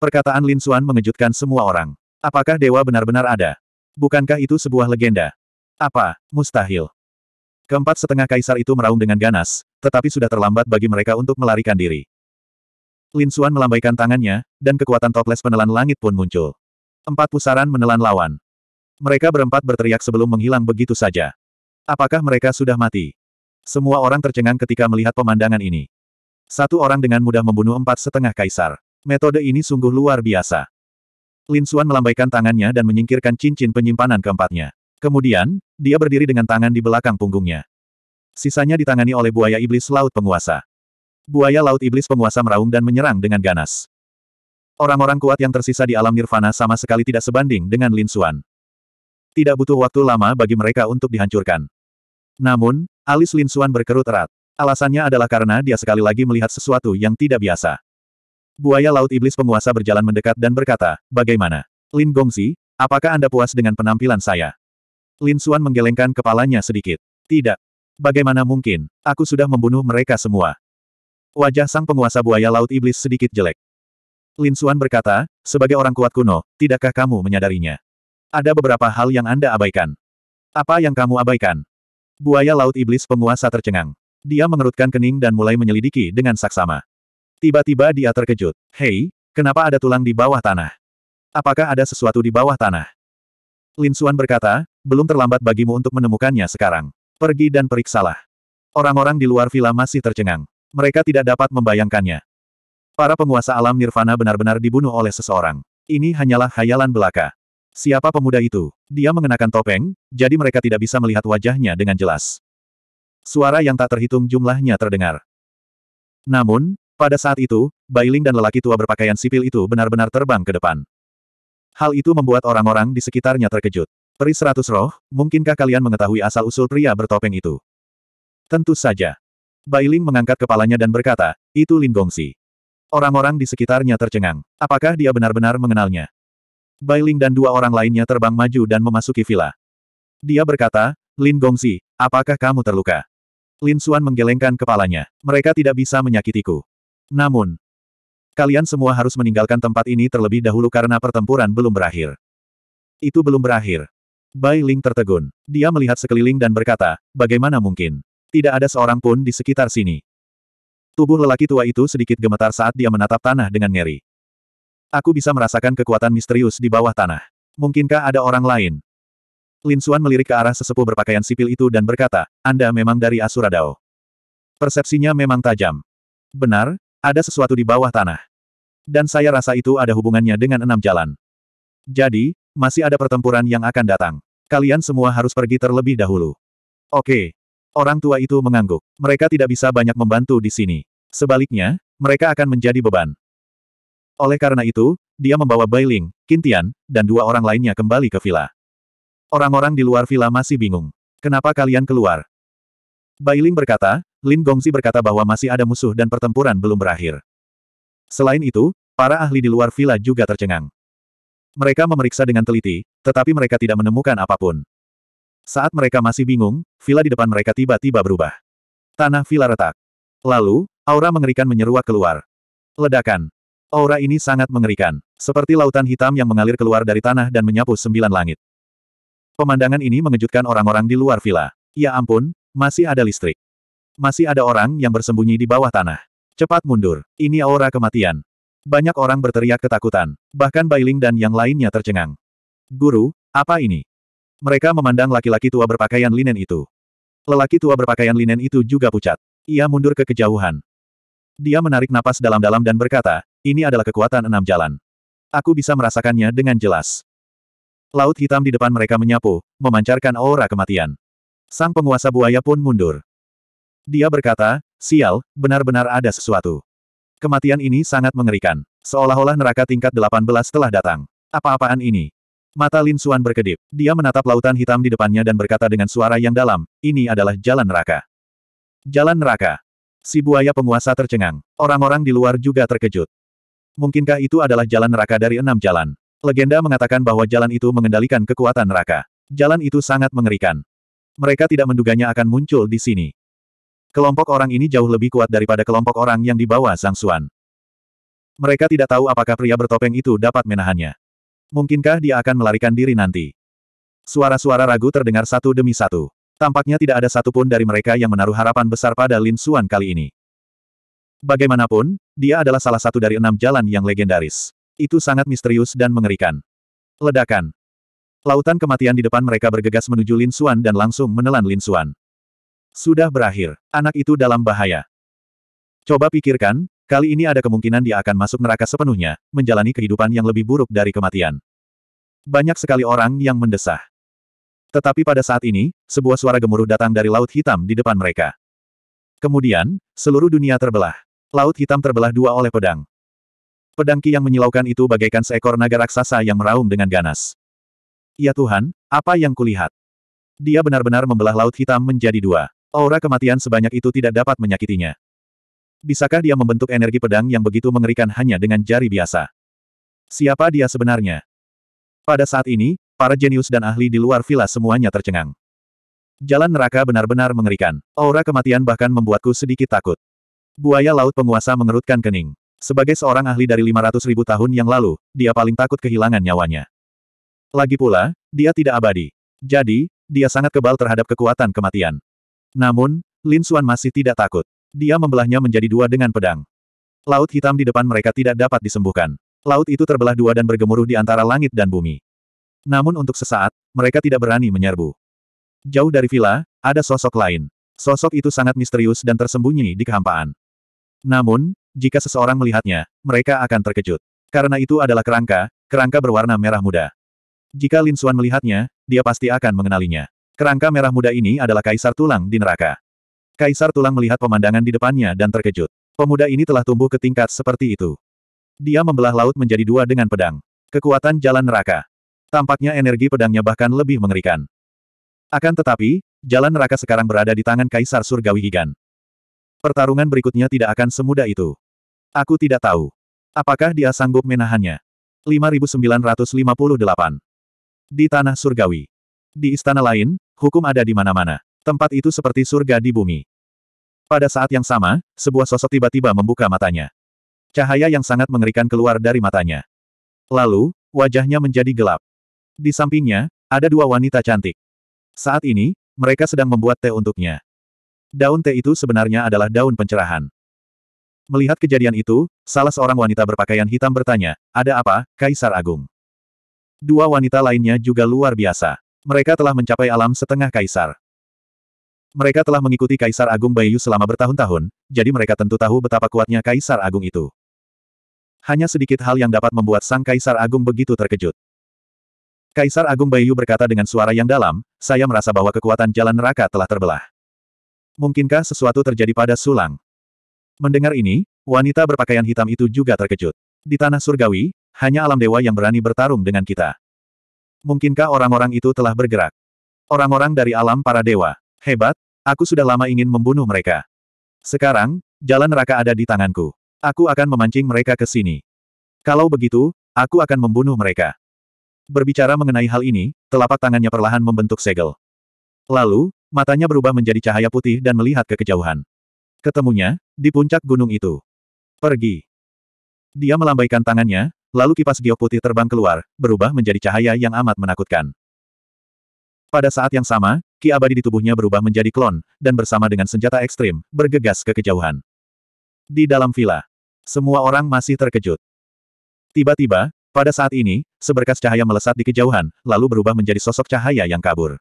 Perkataan Lin Xuan mengejutkan semua orang. Apakah dewa benar-benar ada? Bukankah itu sebuah legenda? Apa? Mustahil. Keempat setengah kaisar itu meraung dengan ganas, tetapi sudah terlambat bagi mereka untuk melarikan diri. Lin Xuan melambaikan tangannya, dan kekuatan toples penelan langit pun muncul. Empat pusaran menelan lawan. Mereka berempat berteriak sebelum menghilang begitu saja. Apakah mereka sudah mati? Semua orang tercengang ketika melihat pemandangan ini. Satu orang dengan mudah membunuh empat setengah kaisar. Metode ini sungguh luar biasa. Lin Xuan melambaikan tangannya dan menyingkirkan cincin penyimpanan keempatnya. Kemudian, dia berdiri dengan tangan di belakang punggungnya. Sisanya ditangani oleh buaya iblis laut penguasa. Buaya laut iblis penguasa meraung dan menyerang dengan ganas. Orang-orang kuat yang tersisa di alam nirvana sama sekali tidak sebanding dengan Lin Xuan. Tidak butuh waktu lama bagi mereka untuk dihancurkan. Namun, alis Lin Xuan berkerut erat. Alasannya adalah karena dia sekali lagi melihat sesuatu yang tidak biasa. Buaya laut iblis penguasa berjalan mendekat dan berkata, Bagaimana? Lin Gongzi, apakah Anda puas dengan penampilan saya? Lin Xuan menggelengkan kepalanya sedikit. Tidak. Bagaimana mungkin? Aku sudah membunuh mereka semua. Wajah sang penguasa buaya laut iblis sedikit jelek. Lin Xuan berkata, sebagai orang kuat kuno, tidakkah kamu menyadarinya? Ada beberapa hal yang Anda abaikan. Apa yang kamu abaikan? Buaya laut iblis penguasa tercengang. Dia mengerutkan kening dan mulai menyelidiki dengan saksama. Tiba-tiba dia terkejut. Hei, kenapa ada tulang di bawah tanah? Apakah ada sesuatu di bawah tanah? Lin Xuan berkata, belum terlambat bagimu untuk menemukannya sekarang. Pergi dan periksalah. Orang-orang di luar villa masih tercengang. Mereka tidak dapat membayangkannya. Para penguasa alam nirvana benar-benar dibunuh oleh seseorang. Ini hanyalah khayalan belaka. Siapa pemuda itu? Dia mengenakan topeng, jadi mereka tidak bisa melihat wajahnya dengan jelas. Suara yang tak terhitung jumlahnya terdengar. Namun, pada saat itu, Bailing dan lelaki tua berpakaian sipil itu benar-benar terbang ke depan. Hal itu membuat orang-orang di sekitarnya terkejut. Peri seratus roh, mungkinkah kalian mengetahui asal-usul pria bertopeng itu? Tentu saja. Bailing mengangkat kepalanya dan berkata, itu Lin Gongsi. Orang-orang di sekitarnya tercengang. Apakah dia benar-benar mengenalnya? Bailing dan dua orang lainnya terbang maju dan memasuki villa. Dia berkata, Lin Gongsi, apakah kamu terluka? Lin Xuan menggelengkan kepalanya. Mereka tidak bisa menyakitiku. Namun, kalian semua harus meninggalkan tempat ini terlebih dahulu karena pertempuran belum berakhir. Itu belum berakhir. Bai Ling tertegun. Dia melihat sekeliling dan berkata, bagaimana mungkin? Tidak ada seorang pun di sekitar sini. Tubuh lelaki tua itu sedikit gemetar saat dia menatap tanah dengan ngeri. Aku bisa merasakan kekuatan misterius di bawah tanah. Mungkinkah ada orang lain? Lin Suan melirik ke arah sesepuh berpakaian sipil itu dan berkata, Anda memang dari Asuradao. Persepsinya memang tajam. Benar, ada sesuatu di bawah tanah. Dan saya rasa itu ada hubungannya dengan enam jalan. Jadi, masih ada pertempuran yang akan datang. Kalian semua harus pergi terlebih dahulu. Oke. Orang tua itu mengangguk. Mereka tidak bisa banyak membantu di sini. Sebaliknya, mereka akan menjadi beban. Oleh karena itu, dia membawa Bailing, Kintian, dan dua orang lainnya kembali ke villa. Orang-orang di luar villa masih bingung. Kenapa kalian keluar? Bailing berkata, Lin Gongzi berkata bahwa masih ada musuh dan pertempuran belum berakhir. Selain itu, para ahli di luar villa juga tercengang. Mereka memeriksa dengan teliti, tetapi mereka tidak menemukan apapun. Saat mereka masih bingung, villa di depan mereka tiba-tiba berubah. Tanah villa retak. Lalu, aura mengerikan menyeruak keluar. Ledakan. Aura ini sangat mengerikan, seperti lautan hitam yang mengalir keluar dari tanah dan menyapu sembilan langit. Pemandangan ini mengejutkan orang-orang di luar villa. Ya ampun, masih ada listrik. Masih ada orang yang bersembunyi di bawah tanah. Cepat mundur. Ini aura kematian. Banyak orang berteriak ketakutan. Bahkan Bailing dan yang lainnya tercengang. Guru, apa ini? Mereka memandang laki-laki tua berpakaian linen itu. Lelaki tua berpakaian linen itu juga pucat. Ia mundur ke kejauhan. Dia menarik napas dalam-dalam dan berkata, ini adalah kekuatan enam jalan. Aku bisa merasakannya dengan jelas. Laut hitam di depan mereka menyapu, memancarkan aura kematian. Sang penguasa buaya pun mundur. Dia berkata, sial, benar-benar ada sesuatu. Kematian ini sangat mengerikan. Seolah-olah neraka tingkat 18 telah datang. Apa-apaan ini? Mata Lin Suan berkedip. Dia menatap lautan hitam di depannya dan berkata dengan suara yang dalam, ini adalah jalan neraka. Jalan neraka. Si buaya penguasa tercengang. Orang-orang di luar juga terkejut. Mungkinkah itu adalah jalan neraka dari enam jalan? Legenda mengatakan bahwa jalan itu mengendalikan kekuatan neraka. Jalan itu sangat mengerikan. Mereka tidak menduganya akan muncul di sini. Kelompok orang ini jauh lebih kuat daripada kelompok orang yang dibawa Sang Suan. Mereka tidak tahu apakah pria bertopeng itu dapat menahannya. Mungkinkah dia akan melarikan diri nanti? Suara-suara ragu terdengar satu demi satu. Tampaknya tidak ada satupun dari mereka yang menaruh harapan besar pada Lin Xuan kali ini. Bagaimanapun, dia adalah salah satu dari enam jalan yang legendaris. Itu sangat misterius dan mengerikan. Ledakan. Lautan kematian di depan mereka bergegas menuju Lin Xuan dan langsung menelan Lin Xuan. Sudah berakhir. Anak itu dalam bahaya. Coba pikirkan, kali ini ada kemungkinan dia akan masuk neraka sepenuhnya, menjalani kehidupan yang lebih buruk dari kematian. Banyak sekali orang yang mendesah. Tetapi pada saat ini, sebuah suara gemuruh datang dari Laut Hitam di depan mereka. Kemudian, seluruh dunia terbelah. Laut Hitam terbelah dua oleh pedang. Pedang Ki yang menyilaukan itu bagaikan seekor naga raksasa yang meraung dengan ganas. Ya Tuhan, apa yang kulihat? Dia benar-benar membelah laut hitam menjadi dua. Aura kematian sebanyak itu tidak dapat menyakitinya. Bisakah dia membentuk energi pedang yang begitu mengerikan hanya dengan jari biasa? Siapa dia sebenarnya? Pada saat ini, para jenius dan ahli di luar villa semuanya tercengang. Jalan neraka benar-benar mengerikan. Aura kematian bahkan membuatku sedikit takut. Buaya laut penguasa mengerutkan kening. Sebagai seorang ahli dari 500 tahun yang lalu, dia paling takut kehilangan nyawanya. Lagi pula, dia tidak abadi. Jadi, dia sangat kebal terhadap kekuatan kematian. Namun, Lin Xuan masih tidak takut. Dia membelahnya menjadi dua dengan pedang. Laut hitam di depan mereka tidak dapat disembuhkan. Laut itu terbelah dua dan bergemuruh di antara langit dan bumi. Namun untuk sesaat, mereka tidak berani menyerbu. Jauh dari villa, ada sosok lain. Sosok itu sangat misterius dan tersembunyi di kehampaan. Namun, jika seseorang melihatnya, mereka akan terkejut. Karena itu adalah kerangka, kerangka berwarna merah muda. Jika Lin Xuan melihatnya, dia pasti akan mengenalinya. Kerangka merah muda ini adalah Kaisar Tulang di neraka. Kaisar Tulang melihat pemandangan di depannya dan terkejut. Pemuda ini telah tumbuh ke tingkat seperti itu. Dia membelah laut menjadi dua dengan pedang. Kekuatan jalan neraka. Tampaknya energi pedangnya bahkan lebih mengerikan. Akan tetapi, jalan neraka sekarang berada di tangan Kaisar Surgawi Higan. Pertarungan berikutnya tidak akan semudah itu. Aku tidak tahu. Apakah dia sanggup menahannya? 5958 di tanah surgawi. Di istana lain, hukum ada di mana-mana. Tempat itu seperti surga di bumi. Pada saat yang sama, sebuah sosok tiba-tiba membuka matanya. Cahaya yang sangat mengerikan keluar dari matanya. Lalu, wajahnya menjadi gelap. Di sampingnya, ada dua wanita cantik. Saat ini, mereka sedang membuat teh untuknya. Daun teh itu sebenarnya adalah daun pencerahan. Melihat kejadian itu, salah seorang wanita berpakaian hitam bertanya, ada apa, Kaisar Agung? Dua wanita lainnya juga luar biasa. Mereka telah mencapai alam setengah kaisar. Mereka telah mengikuti Kaisar Agung Bayu selama bertahun-tahun, jadi mereka tentu tahu betapa kuatnya Kaisar Agung itu. Hanya sedikit hal yang dapat membuat sang Kaisar Agung begitu terkejut. Kaisar Agung Bayu berkata dengan suara yang dalam, saya merasa bahwa kekuatan jalan neraka telah terbelah. Mungkinkah sesuatu terjadi pada Sulang? Mendengar ini, wanita berpakaian hitam itu juga terkejut. Di tanah surgawi, hanya alam dewa yang berani bertarung dengan kita. Mungkinkah orang-orang itu telah bergerak? Orang-orang dari alam para dewa. Hebat, aku sudah lama ingin membunuh mereka. Sekarang, jalan neraka ada di tanganku. Aku akan memancing mereka ke sini. Kalau begitu, aku akan membunuh mereka. Berbicara mengenai hal ini, telapak tangannya perlahan membentuk segel. Lalu, matanya berubah menjadi cahaya putih dan melihat ke kejauhan. Ketemunya, di puncak gunung itu. Pergi. Dia melambaikan tangannya, Lalu kipas giok putih terbang keluar, berubah menjadi cahaya yang amat menakutkan. Pada saat yang sama, ki abadi di tubuhnya berubah menjadi klon, dan bersama dengan senjata ekstrim, bergegas ke kejauhan. Di dalam villa, semua orang masih terkejut. Tiba-tiba, pada saat ini, seberkas cahaya melesat di kejauhan, lalu berubah menjadi sosok cahaya yang kabur.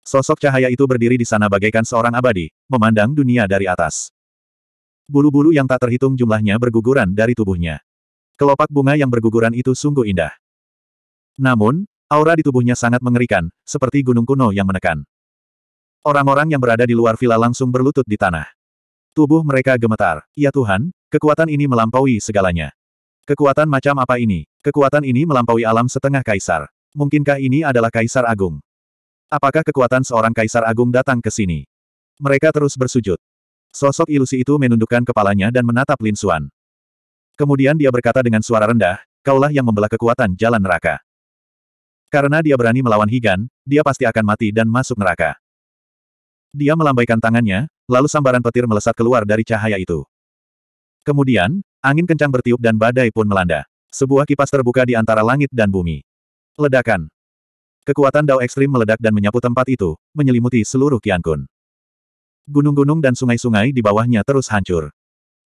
Sosok cahaya itu berdiri di sana bagaikan seorang abadi, memandang dunia dari atas. Bulu-bulu yang tak terhitung jumlahnya berguguran dari tubuhnya. Kelopak bunga yang berguguran itu sungguh indah. Namun, aura di tubuhnya sangat mengerikan, seperti gunung kuno yang menekan. Orang-orang yang berada di luar villa langsung berlutut di tanah. Tubuh mereka gemetar. Ya Tuhan, kekuatan ini melampaui segalanya. Kekuatan macam apa ini? Kekuatan ini melampaui alam setengah kaisar. Mungkinkah ini adalah kaisar agung? Apakah kekuatan seorang kaisar agung datang ke sini? Mereka terus bersujud. Sosok ilusi itu menundukkan kepalanya dan menatap Lin Suan. Kemudian dia berkata dengan suara rendah, kaulah yang membelah kekuatan jalan neraka. Karena dia berani melawan Higan, dia pasti akan mati dan masuk neraka. Dia melambaikan tangannya, lalu sambaran petir melesat keluar dari cahaya itu. Kemudian, angin kencang bertiup dan badai pun melanda. Sebuah kipas terbuka di antara langit dan bumi. Ledakan. Kekuatan Dao ekstrim meledak dan menyapu tempat itu, menyelimuti seluruh Kiankun. Gunung-gunung dan sungai-sungai di bawahnya terus hancur.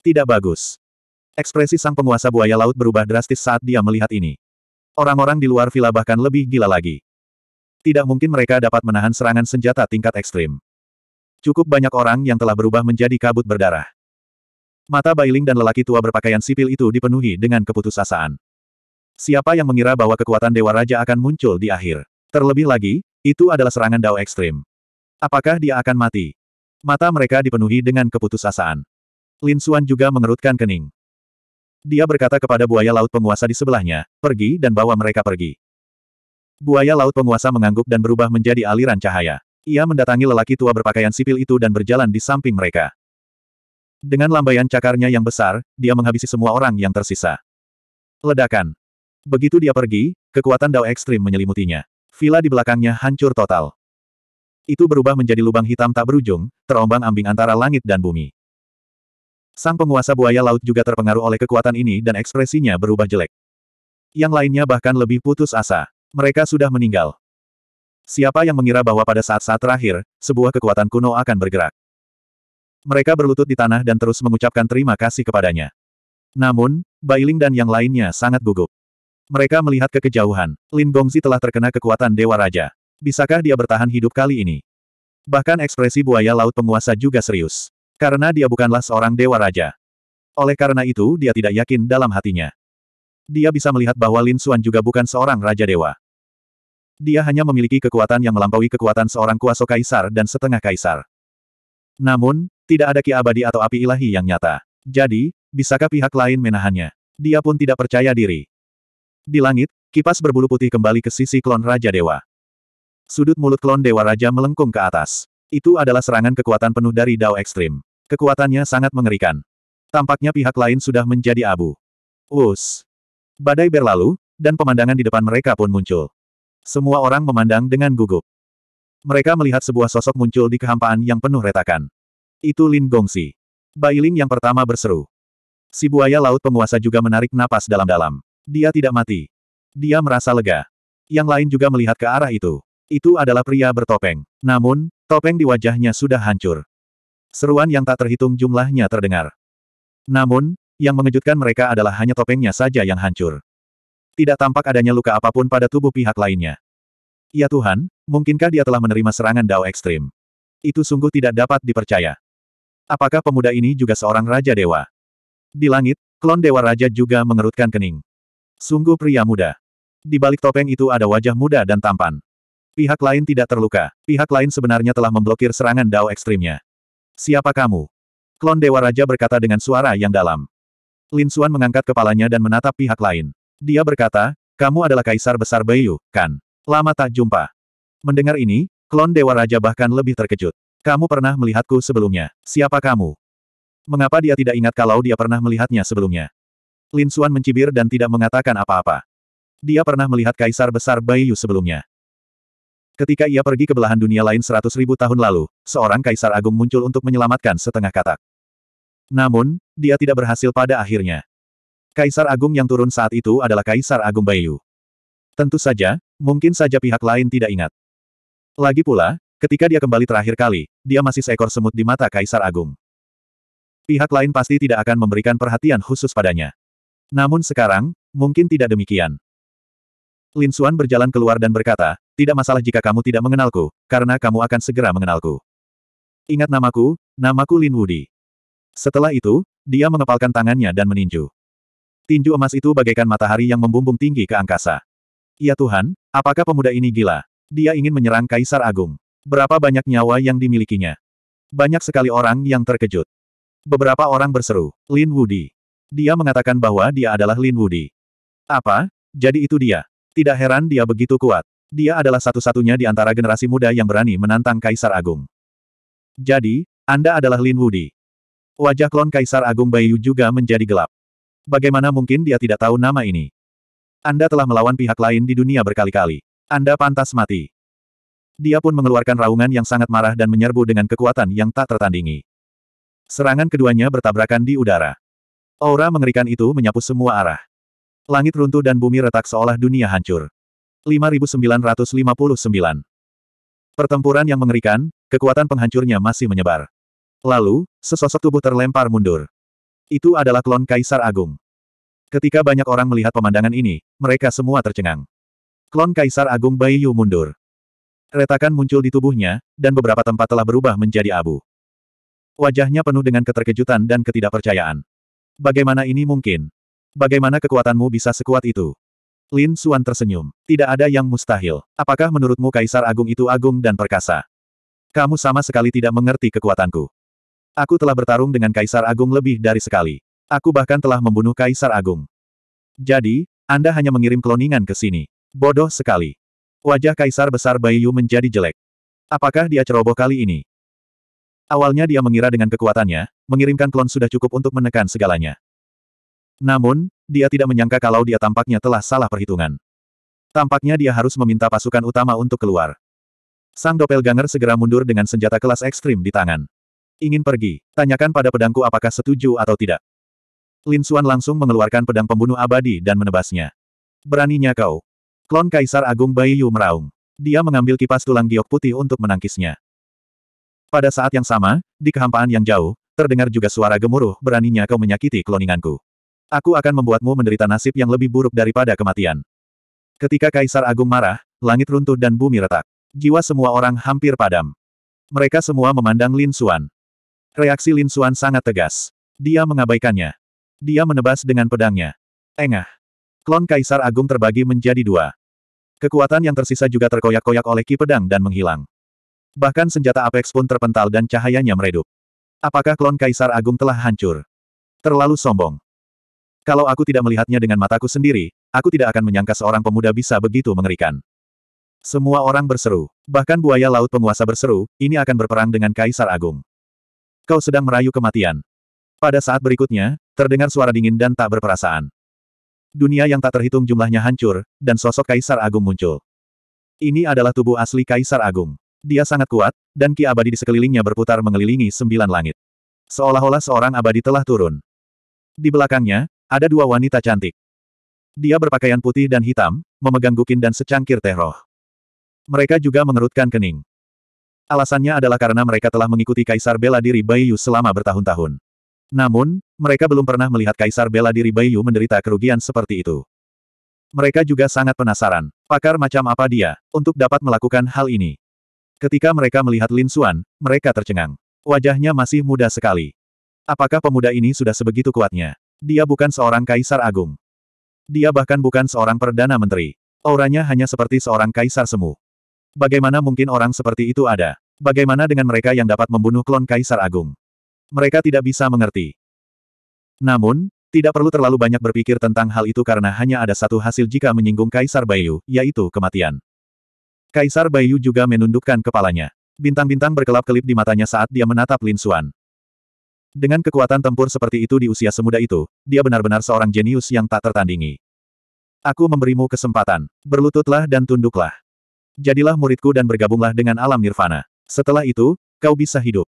Tidak bagus. Ekspresi sang penguasa buaya laut berubah drastis saat dia melihat ini. Orang-orang di luar villa bahkan lebih gila lagi. Tidak mungkin mereka dapat menahan serangan senjata tingkat ekstrim. Cukup banyak orang yang telah berubah menjadi kabut berdarah. Mata Bailing dan lelaki tua berpakaian sipil itu dipenuhi dengan keputusasaan. Siapa yang mengira bahwa kekuatan Dewa Raja akan muncul di akhir? Terlebih lagi, itu adalah serangan Dao ekstrim. Apakah dia akan mati? Mata mereka dipenuhi dengan keputusasaan. Lin Xuan juga mengerutkan kening. Dia berkata kepada buaya laut penguasa di sebelahnya, pergi dan bawa mereka pergi. Buaya laut penguasa mengangguk dan berubah menjadi aliran cahaya. Ia mendatangi lelaki tua berpakaian sipil itu dan berjalan di samping mereka. Dengan lambaian cakarnya yang besar, dia menghabisi semua orang yang tersisa. Ledakan. Begitu dia pergi, kekuatan dao ekstrim menyelimutinya. Villa di belakangnya hancur total. Itu berubah menjadi lubang hitam tak berujung, terombang ambing antara langit dan bumi. Sang penguasa buaya laut juga terpengaruh oleh kekuatan ini dan ekspresinya berubah jelek. Yang lainnya bahkan lebih putus asa. Mereka sudah meninggal. Siapa yang mengira bahwa pada saat-saat terakhir, sebuah kekuatan kuno akan bergerak. Mereka berlutut di tanah dan terus mengucapkan terima kasih kepadanya. Namun, Bailing dan yang lainnya sangat gugup. Mereka melihat ke kejauhan. Lin Gongzi telah terkena kekuatan Dewa Raja. Bisakah dia bertahan hidup kali ini? Bahkan ekspresi buaya laut penguasa juga serius. Karena dia bukanlah seorang dewa raja. Oleh karena itu dia tidak yakin dalam hatinya. Dia bisa melihat bahwa Lin Xuan juga bukan seorang raja dewa. Dia hanya memiliki kekuatan yang melampaui kekuatan seorang kuasa kaisar dan setengah kaisar. Namun, tidak ada ki abadi atau api ilahi yang nyata. Jadi, bisakah pihak lain menahannya? Dia pun tidak percaya diri. Di langit, kipas berbulu putih kembali ke sisi klon Raja Dewa. Sudut mulut klon Dewa Raja melengkung ke atas. Itu adalah serangan kekuatan penuh dari Dao Ekstrim. Kekuatannya sangat mengerikan. Tampaknya pihak lain sudah menjadi abu. Us. Badai berlalu, dan pemandangan di depan mereka pun muncul. Semua orang memandang dengan gugup. Mereka melihat sebuah sosok muncul di kehampaan yang penuh retakan. Itu Lin Gongsi. Bailing yang pertama berseru. Si buaya laut penguasa juga menarik napas dalam-dalam. Dia tidak mati. Dia merasa lega. Yang lain juga melihat ke arah itu. Itu adalah pria bertopeng. Namun, Topeng di wajahnya sudah hancur. Seruan yang tak terhitung jumlahnya terdengar. Namun, yang mengejutkan mereka adalah hanya topengnya saja yang hancur. Tidak tampak adanya luka apapun pada tubuh pihak lainnya. Ya Tuhan, mungkinkah dia telah menerima serangan Dao ekstrim? Itu sungguh tidak dapat dipercaya. Apakah pemuda ini juga seorang Raja Dewa? Di langit, klon Dewa Raja juga mengerutkan kening. Sungguh pria muda. Di balik topeng itu ada wajah muda dan tampan. Pihak lain tidak terluka. Pihak lain sebenarnya telah memblokir serangan Dao ekstrimnya. Siapa kamu? Klon Dewa Raja berkata dengan suara yang dalam. Lin Xuan mengangkat kepalanya dan menatap pihak lain. Dia berkata, kamu adalah Kaisar Besar Bayu, kan? Lama tak jumpa. Mendengar ini, klon Dewa Raja bahkan lebih terkejut. Kamu pernah melihatku sebelumnya. Siapa kamu? Mengapa dia tidak ingat kalau dia pernah melihatnya sebelumnya? Lin Xuan mencibir dan tidak mengatakan apa-apa. Dia pernah melihat Kaisar Besar Bayu sebelumnya. Ketika ia pergi ke belahan dunia lain seratus ribu tahun lalu, seorang kaisar agung muncul untuk menyelamatkan setengah katak. Namun, dia tidak berhasil pada akhirnya. Kaisar agung yang turun saat itu adalah Kaisar Agung Bayu. Tentu saja, mungkin saja pihak lain tidak ingat. Lagi pula, ketika dia kembali terakhir kali, dia masih seekor semut di mata Kaisar Agung. Pihak lain pasti tidak akan memberikan perhatian khusus padanya. Namun sekarang, mungkin tidak demikian. Lin Suan berjalan keluar dan berkata, tidak masalah jika kamu tidak mengenalku, karena kamu akan segera mengenalku. Ingat namaku, namaku Lin Wudi. Setelah itu, dia mengepalkan tangannya dan meninju. Tinju emas itu bagaikan matahari yang membumbung tinggi ke angkasa. Ya Tuhan, apakah pemuda ini gila? Dia ingin menyerang Kaisar Agung. Berapa banyak nyawa yang dimilikinya? Banyak sekali orang yang terkejut. Beberapa orang berseru, Lin Wudi. Dia mengatakan bahwa dia adalah Lin Wudi. Apa? Jadi itu dia. Tidak heran dia begitu kuat. Dia adalah satu-satunya di antara generasi muda yang berani menantang Kaisar Agung. Jadi, Anda adalah Lin Wudi. Wajah klon Kaisar Agung Bayu juga menjadi gelap. Bagaimana mungkin dia tidak tahu nama ini? Anda telah melawan pihak lain di dunia berkali-kali. Anda pantas mati. Dia pun mengeluarkan raungan yang sangat marah dan menyerbu dengan kekuatan yang tak tertandingi. Serangan keduanya bertabrakan di udara. Aura mengerikan itu menyapu semua arah. Langit runtuh dan bumi retak seolah dunia hancur. 5959. Pertempuran yang mengerikan, kekuatan penghancurnya masih menyebar. Lalu, sesosok tubuh terlempar mundur. Itu adalah klon Kaisar Agung. Ketika banyak orang melihat pemandangan ini, mereka semua tercengang. Klon Kaisar Agung Bai mundur. Retakan muncul di tubuhnya, dan beberapa tempat telah berubah menjadi abu. Wajahnya penuh dengan keterkejutan dan ketidakpercayaan. Bagaimana ini mungkin? Bagaimana kekuatanmu bisa sekuat itu? Lin Suan tersenyum. Tidak ada yang mustahil. Apakah menurutmu Kaisar Agung itu agung dan perkasa? Kamu sama sekali tidak mengerti kekuatanku. Aku telah bertarung dengan Kaisar Agung lebih dari sekali. Aku bahkan telah membunuh Kaisar Agung. Jadi, Anda hanya mengirim kloningan ke sini. Bodoh sekali. Wajah Kaisar Besar Yu menjadi jelek. Apakah dia ceroboh kali ini? Awalnya dia mengira dengan kekuatannya, mengirimkan klon sudah cukup untuk menekan segalanya. Namun, dia tidak menyangka kalau dia tampaknya telah salah perhitungan. Tampaknya dia harus meminta pasukan utama untuk keluar. Sang doppelganger segera mundur dengan senjata kelas ekstrim di tangan. Ingin pergi, tanyakan pada pedangku apakah setuju atau tidak. Lin Suan langsung mengeluarkan pedang pembunuh abadi dan menebasnya. Beraninya kau. Klon Kaisar Agung Bai Yu meraung. Dia mengambil kipas tulang giok putih untuk menangkisnya. Pada saat yang sama, di kehampaan yang jauh, terdengar juga suara gemuruh beraninya kau menyakiti kloninganku. Aku akan membuatmu menderita nasib yang lebih buruk daripada kematian. Ketika Kaisar Agung marah, langit runtuh dan bumi retak. Jiwa semua orang hampir padam. Mereka semua memandang Lin Xuan. Reaksi Lin Xuan sangat tegas. Dia mengabaikannya. Dia menebas dengan pedangnya. Engah. Klon Kaisar Agung terbagi menjadi dua. Kekuatan yang tersisa juga terkoyak-koyak oleh ki pedang dan menghilang. Bahkan senjata Apex pun terpental dan cahayanya meredup. Apakah klon Kaisar Agung telah hancur? Terlalu sombong. Kalau aku tidak melihatnya dengan mataku sendiri, aku tidak akan menyangka seorang pemuda bisa begitu mengerikan. Semua orang berseru. Bahkan buaya laut penguasa berseru, ini akan berperang dengan Kaisar Agung. Kau sedang merayu kematian. Pada saat berikutnya, terdengar suara dingin dan tak berperasaan. Dunia yang tak terhitung jumlahnya hancur, dan sosok Kaisar Agung muncul. Ini adalah tubuh asli Kaisar Agung. Dia sangat kuat, dan ki abadi di sekelilingnya berputar mengelilingi sembilan langit. Seolah-olah seorang abadi telah turun. Di belakangnya, ada dua wanita cantik. Dia berpakaian putih dan hitam, memegang gukin dan secangkir teh roh. Mereka juga mengerutkan kening. Alasannya adalah karena mereka telah mengikuti Kaisar Bela Diri Bayu selama bertahun-tahun. Namun, mereka belum pernah melihat Kaisar Bela Diri Bayu menderita kerugian seperti itu. Mereka juga sangat penasaran, pakar macam apa dia, untuk dapat melakukan hal ini. Ketika mereka melihat Lin Xuan, mereka tercengang. Wajahnya masih muda sekali. Apakah pemuda ini sudah sebegitu kuatnya? Dia bukan seorang kaisar agung. Dia bahkan bukan seorang perdana menteri. Auranya hanya seperti seorang kaisar semu. Bagaimana mungkin orang seperti itu ada? Bagaimana dengan mereka yang dapat membunuh klon kaisar agung? Mereka tidak bisa mengerti. Namun, tidak perlu terlalu banyak berpikir tentang hal itu karena hanya ada satu hasil jika menyinggung kaisar Bayu, yaitu kematian. Kaisar Bayu juga menundukkan kepalanya. Bintang-bintang berkelap-kelip di matanya saat dia menatap Lin Suan. Dengan kekuatan tempur seperti itu di usia semuda itu, dia benar-benar seorang jenius yang tak tertandingi. Aku memberimu kesempatan. Berlututlah dan tunduklah. Jadilah muridku dan bergabunglah dengan alam nirvana. Setelah itu, kau bisa hidup.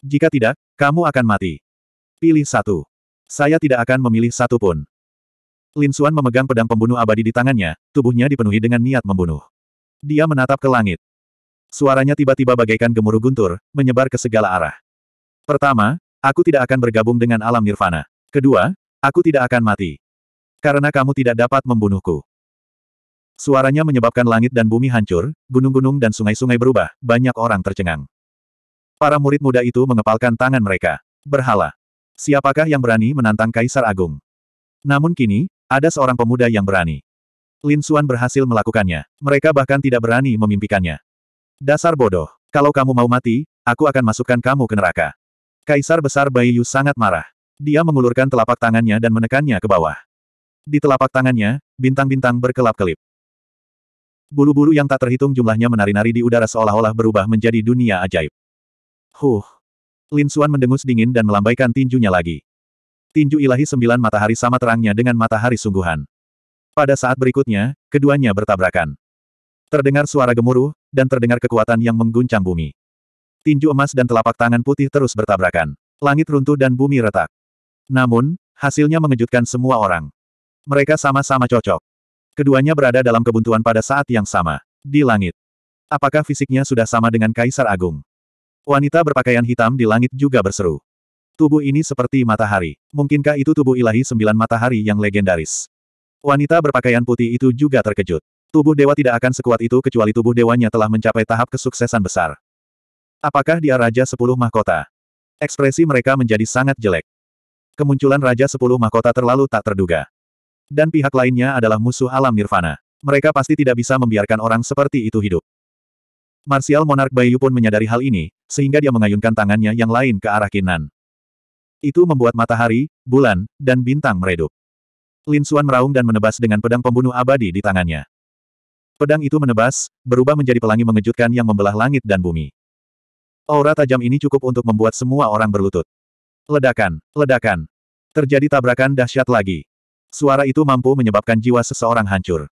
Jika tidak, kamu akan mati. Pilih satu. Saya tidak akan memilih satu pun. Lin Suan memegang pedang pembunuh abadi di tangannya, tubuhnya dipenuhi dengan niat membunuh. Dia menatap ke langit. Suaranya tiba-tiba bagaikan gemuruh guntur, menyebar ke segala arah. Pertama, Aku tidak akan bergabung dengan alam nirvana. Kedua, aku tidak akan mati. Karena kamu tidak dapat membunuhku. Suaranya menyebabkan langit dan bumi hancur, gunung-gunung dan sungai-sungai berubah, banyak orang tercengang. Para murid muda itu mengepalkan tangan mereka. Berhala. Siapakah yang berani menantang Kaisar Agung? Namun kini, ada seorang pemuda yang berani. Lin Xuan berhasil melakukannya. Mereka bahkan tidak berani memimpikannya. Dasar bodoh. Kalau kamu mau mati, aku akan masukkan kamu ke neraka. Kaisar Besar Bai Yu sangat marah. Dia mengulurkan telapak tangannya dan menekannya ke bawah. Di telapak tangannya, bintang-bintang berkelap-kelip. Bulu-bulu yang tak terhitung jumlahnya menari-nari di udara seolah-olah berubah menjadi dunia ajaib. Huh. Lin Xuan mendengus dingin dan melambaikan tinjunya lagi. Tinju ilahi sembilan matahari sama terangnya dengan matahari sungguhan. Pada saat berikutnya, keduanya bertabrakan. Terdengar suara gemuruh, dan terdengar kekuatan yang mengguncang bumi tinju emas dan telapak tangan putih terus bertabrakan. Langit runtuh dan bumi retak. Namun, hasilnya mengejutkan semua orang. Mereka sama-sama cocok. Keduanya berada dalam kebuntuan pada saat yang sama, di langit. Apakah fisiknya sudah sama dengan Kaisar Agung? Wanita berpakaian hitam di langit juga berseru. Tubuh ini seperti matahari. Mungkinkah itu tubuh ilahi sembilan matahari yang legendaris? Wanita berpakaian putih itu juga terkejut. Tubuh dewa tidak akan sekuat itu kecuali tubuh dewanya telah mencapai tahap kesuksesan besar. Apakah dia Raja Sepuluh Mahkota? Ekspresi mereka menjadi sangat jelek. Kemunculan Raja Sepuluh Mahkota terlalu tak terduga. Dan pihak lainnya adalah musuh alam nirvana. Mereka pasti tidak bisa membiarkan orang seperti itu hidup. Martial Monark Bayu pun menyadari hal ini, sehingga dia mengayunkan tangannya yang lain ke arah Kinan. Itu membuat matahari, bulan, dan bintang meredup. Lin Suan meraung dan menebas dengan pedang pembunuh abadi di tangannya. Pedang itu menebas, berubah menjadi pelangi mengejutkan yang membelah langit dan bumi. Aura tajam ini cukup untuk membuat semua orang berlutut. Ledakan, ledakan. Terjadi tabrakan dahsyat lagi. Suara itu mampu menyebabkan jiwa seseorang hancur.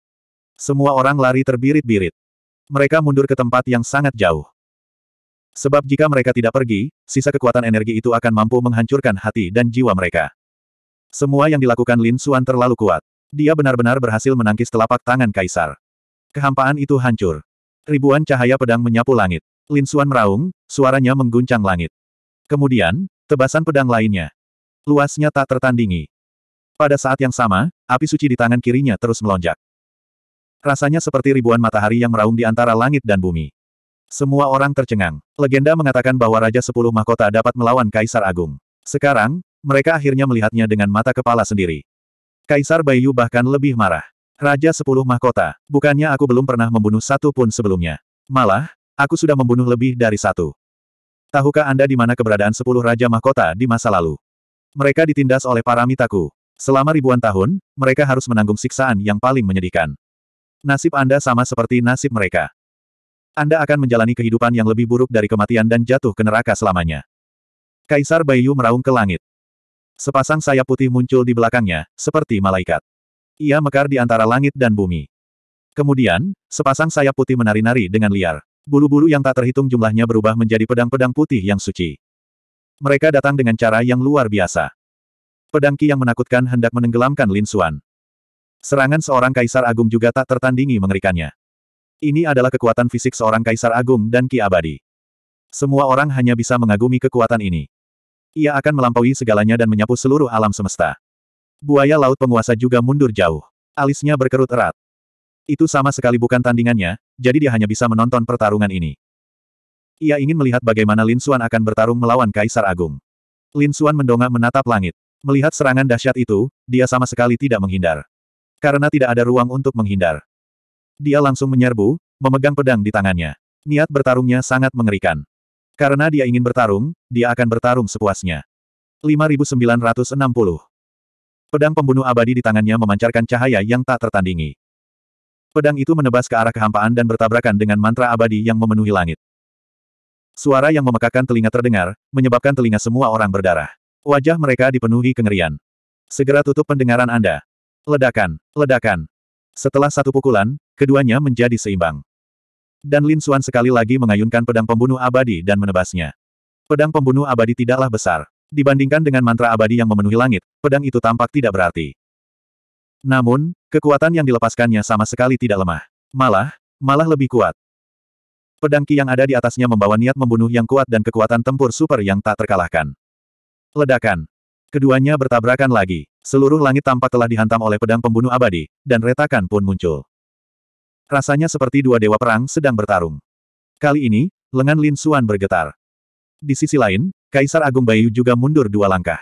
Semua orang lari terbirit-birit. Mereka mundur ke tempat yang sangat jauh. Sebab jika mereka tidak pergi, sisa kekuatan energi itu akan mampu menghancurkan hati dan jiwa mereka. Semua yang dilakukan Lin Xuan terlalu kuat. Dia benar-benar berhasil menangkis telapak tangan kaisar. Kehampaan itu hancur. Ribuan cahaya pedang menyapu langit. Lin Suan meraung, suaranya mengguncang langit. Kemudian, tebasan pedang lainnya. Luasnya tak tertandingi. Pada saat yang sama, api suci di tangan kirinya terus melonjak. Rasanya seperti ribuan matahari yang meraung di antara langit dan bumi. Semua orang tercengang. Legenda mengatakan bahwa Raja Sepuluh Mahkota dapat melawan Kaisar Agung. Sekarang, mereka akhirnya melihatnya dengan mata kepala sendiri. Kaisar Bayu bahkan lebih marah. Raja Sepuluh Mahkota, bukannya aku belum pernah membunuh satu pun sebelumnya. Malah, Aku sudah membunuh lebih dari satu. Tahukah Anda di mana keberadaan sepuluh Raja Mahkota di masa lalu? Mereka ditindas oleh para mitaku. Selama ribuan tahun, mereka harus menanggung siksaan yang paling menyedihkan. Nasib Anda sama seperti nasib mereka. Anda akan menjalani kehidupan yang lebih buruk dari kematian dan jatuh ke neraka selamanya. Kaisar Bayu meraung ke langit. Sepasang sayap putih muncul di belakangnya, seperti malaikat. Ia mekar di antara langit dan bumi. Kemudian, sepasang sayap putih menari-nari dengan liar. Bulu-bulu yang tak terhitung jumlahnya berubah menjadi pedang-pedang putih yang suci. Mereka datang dengan cara yang luar biasa. Pedang Qi yang menakutkan hendak menenggelamkan Lin Xuan. Serangan seorang kaisar agung juga tak tertandingi mengerikannya. Ini adalah kekuatan fisik seorang kaisar agung dan Ki abadi. Semua orang hanya bisa mengagumi kekuatan ini. Ia akan melampaui segalanya dan menyapu seluruh alam semesta. Buaya laut penguasa juga mundur jauh. Alisnya berkerut erat. Itu sama sekali bukan tandingannya, jadi dia hanya bisa menonton pertarungan ini. Ia ingin melihat bagaimana Lin Xuan akan bertarung melawan Kaisar Agung. Lin Xuan mendongak menatap langit. Melihat serangan dahsyat itu, dia sama sekali tidak menghindar. Karena tidak ada ruang untuk menghindar. Dia langsung menyerbu, memegang pedang di tangannya. Niat bertarungnya sangat mengerikan. Karena dia ingin bertarung, dia akan bertarung sepuasnya. 5960 Pedang pembunuh abadi di tangannya memancarkan cahaya yang tak tertandingi. Pedang itu menebas ke arah kehampaan dan bertabrakan dengan mantra abadi yang memenuhi langit. Suara yang memekakan telinga terdengar, menyebabkan telinga semua orang berdarah. Wajah mereka dipenuhi kengerian. Segera tutup pendengaran Anda. Ledakan, ledakan. Setelah satu pukulan, keduanya menjadi seimbang. Dan Lin Xuan sekali lagi mengayunkan pedang pembunuh abadi dan menebasnya. Pedang pembunuh abadi tidaklah besar. Dibandingkan dengan mantra abadi yang memenuhi langit, pedang itu tampak tidak berarti. Namun, Kekuatan yang dilepaskannya sama sekali tidak lemah. Malah, malah lebih kuat. Pedang Ki yang ada di atasnya membawa niat membunuh yang kuat dan kekuatan tempur super yang tak terkalahkan. Ledakan. Keduanya bertabrakan lagi. Seluruh langit tampak telah dihantam oleh pedang pembunuh abadi, dan retakan pun muncul. Rasanya seperti dua dewa perang sedang bertarung. Kali ini, lengan Lin Suan bergetar. Di sisi lain, Kaisar Agung Bayu juga mundur dua langkah.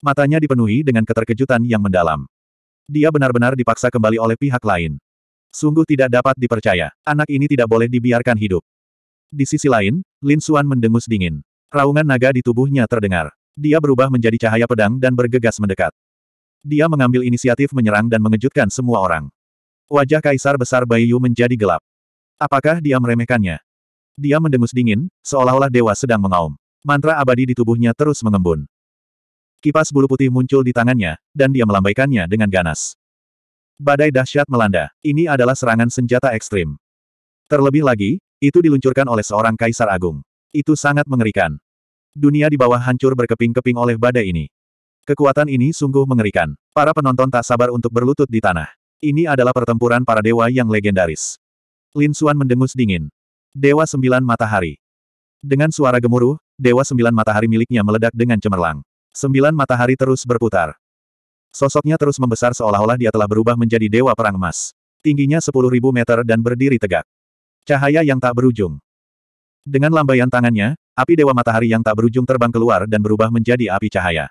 Matanya dipenuhi dengan keterkejutan yang mendalam. Dia benar-benar dipaksa kembali oleh pihak lain. Sungguh tidak dapat dipercaya. Anak ini tidak boleh dibiarkan hidup. Di sisi lain, Lin Xuan mendengus dingin. Raungan naga di tubuhnya terdengar. Dia berubah menjadi cahaya pedang dan bergegas mendekat. Dia mengambil inisiatif menyerang dan mengejutkan semua orang. Wajah kaisar besar Bai Yu menjadi gelap. Apakah dia meremehkannya? Dia mendengus dingin, seolah-olah dewa sedang mengaum. Mantra abadi di tubuhnya terus mengembun. Kipas bulu putih muncul di tangannya, dan dia melambaikannya dengan ganas. Badai dahsyat melanda. Ini adalah serangan senjata ekstrim. Terlebih lagi, itu diluncurkan oleh seorang kaisar agung. Itu sangat mengerikan. Dunia di bawah hancur berkeping-keping oleh badai ini. Kekuatan ini sungguh mengerikan. Para penonton tak sabar untuk berlutut di tanah. Ini adalah pertempuran para dewa yang legendaris. Lin Xuan mendengus dingin. Dewa Sembilan Matahari. Dengan suara gemuruh, Dewa Sembilan Matahari miliknya meledak dengan cemerlang. Sembilan matahari terus berputar. Sosoknya terus membesar seolah-olah dia telah berubah menjadi dewa perang emas. Tingginya 10.000 meter dan berdiri tegak. Cahaya yang tak berujung. Dengan lambaian tangannya, api dewa matahari yang tak berujung terbang keluar dan berubah menjadi api cahaya.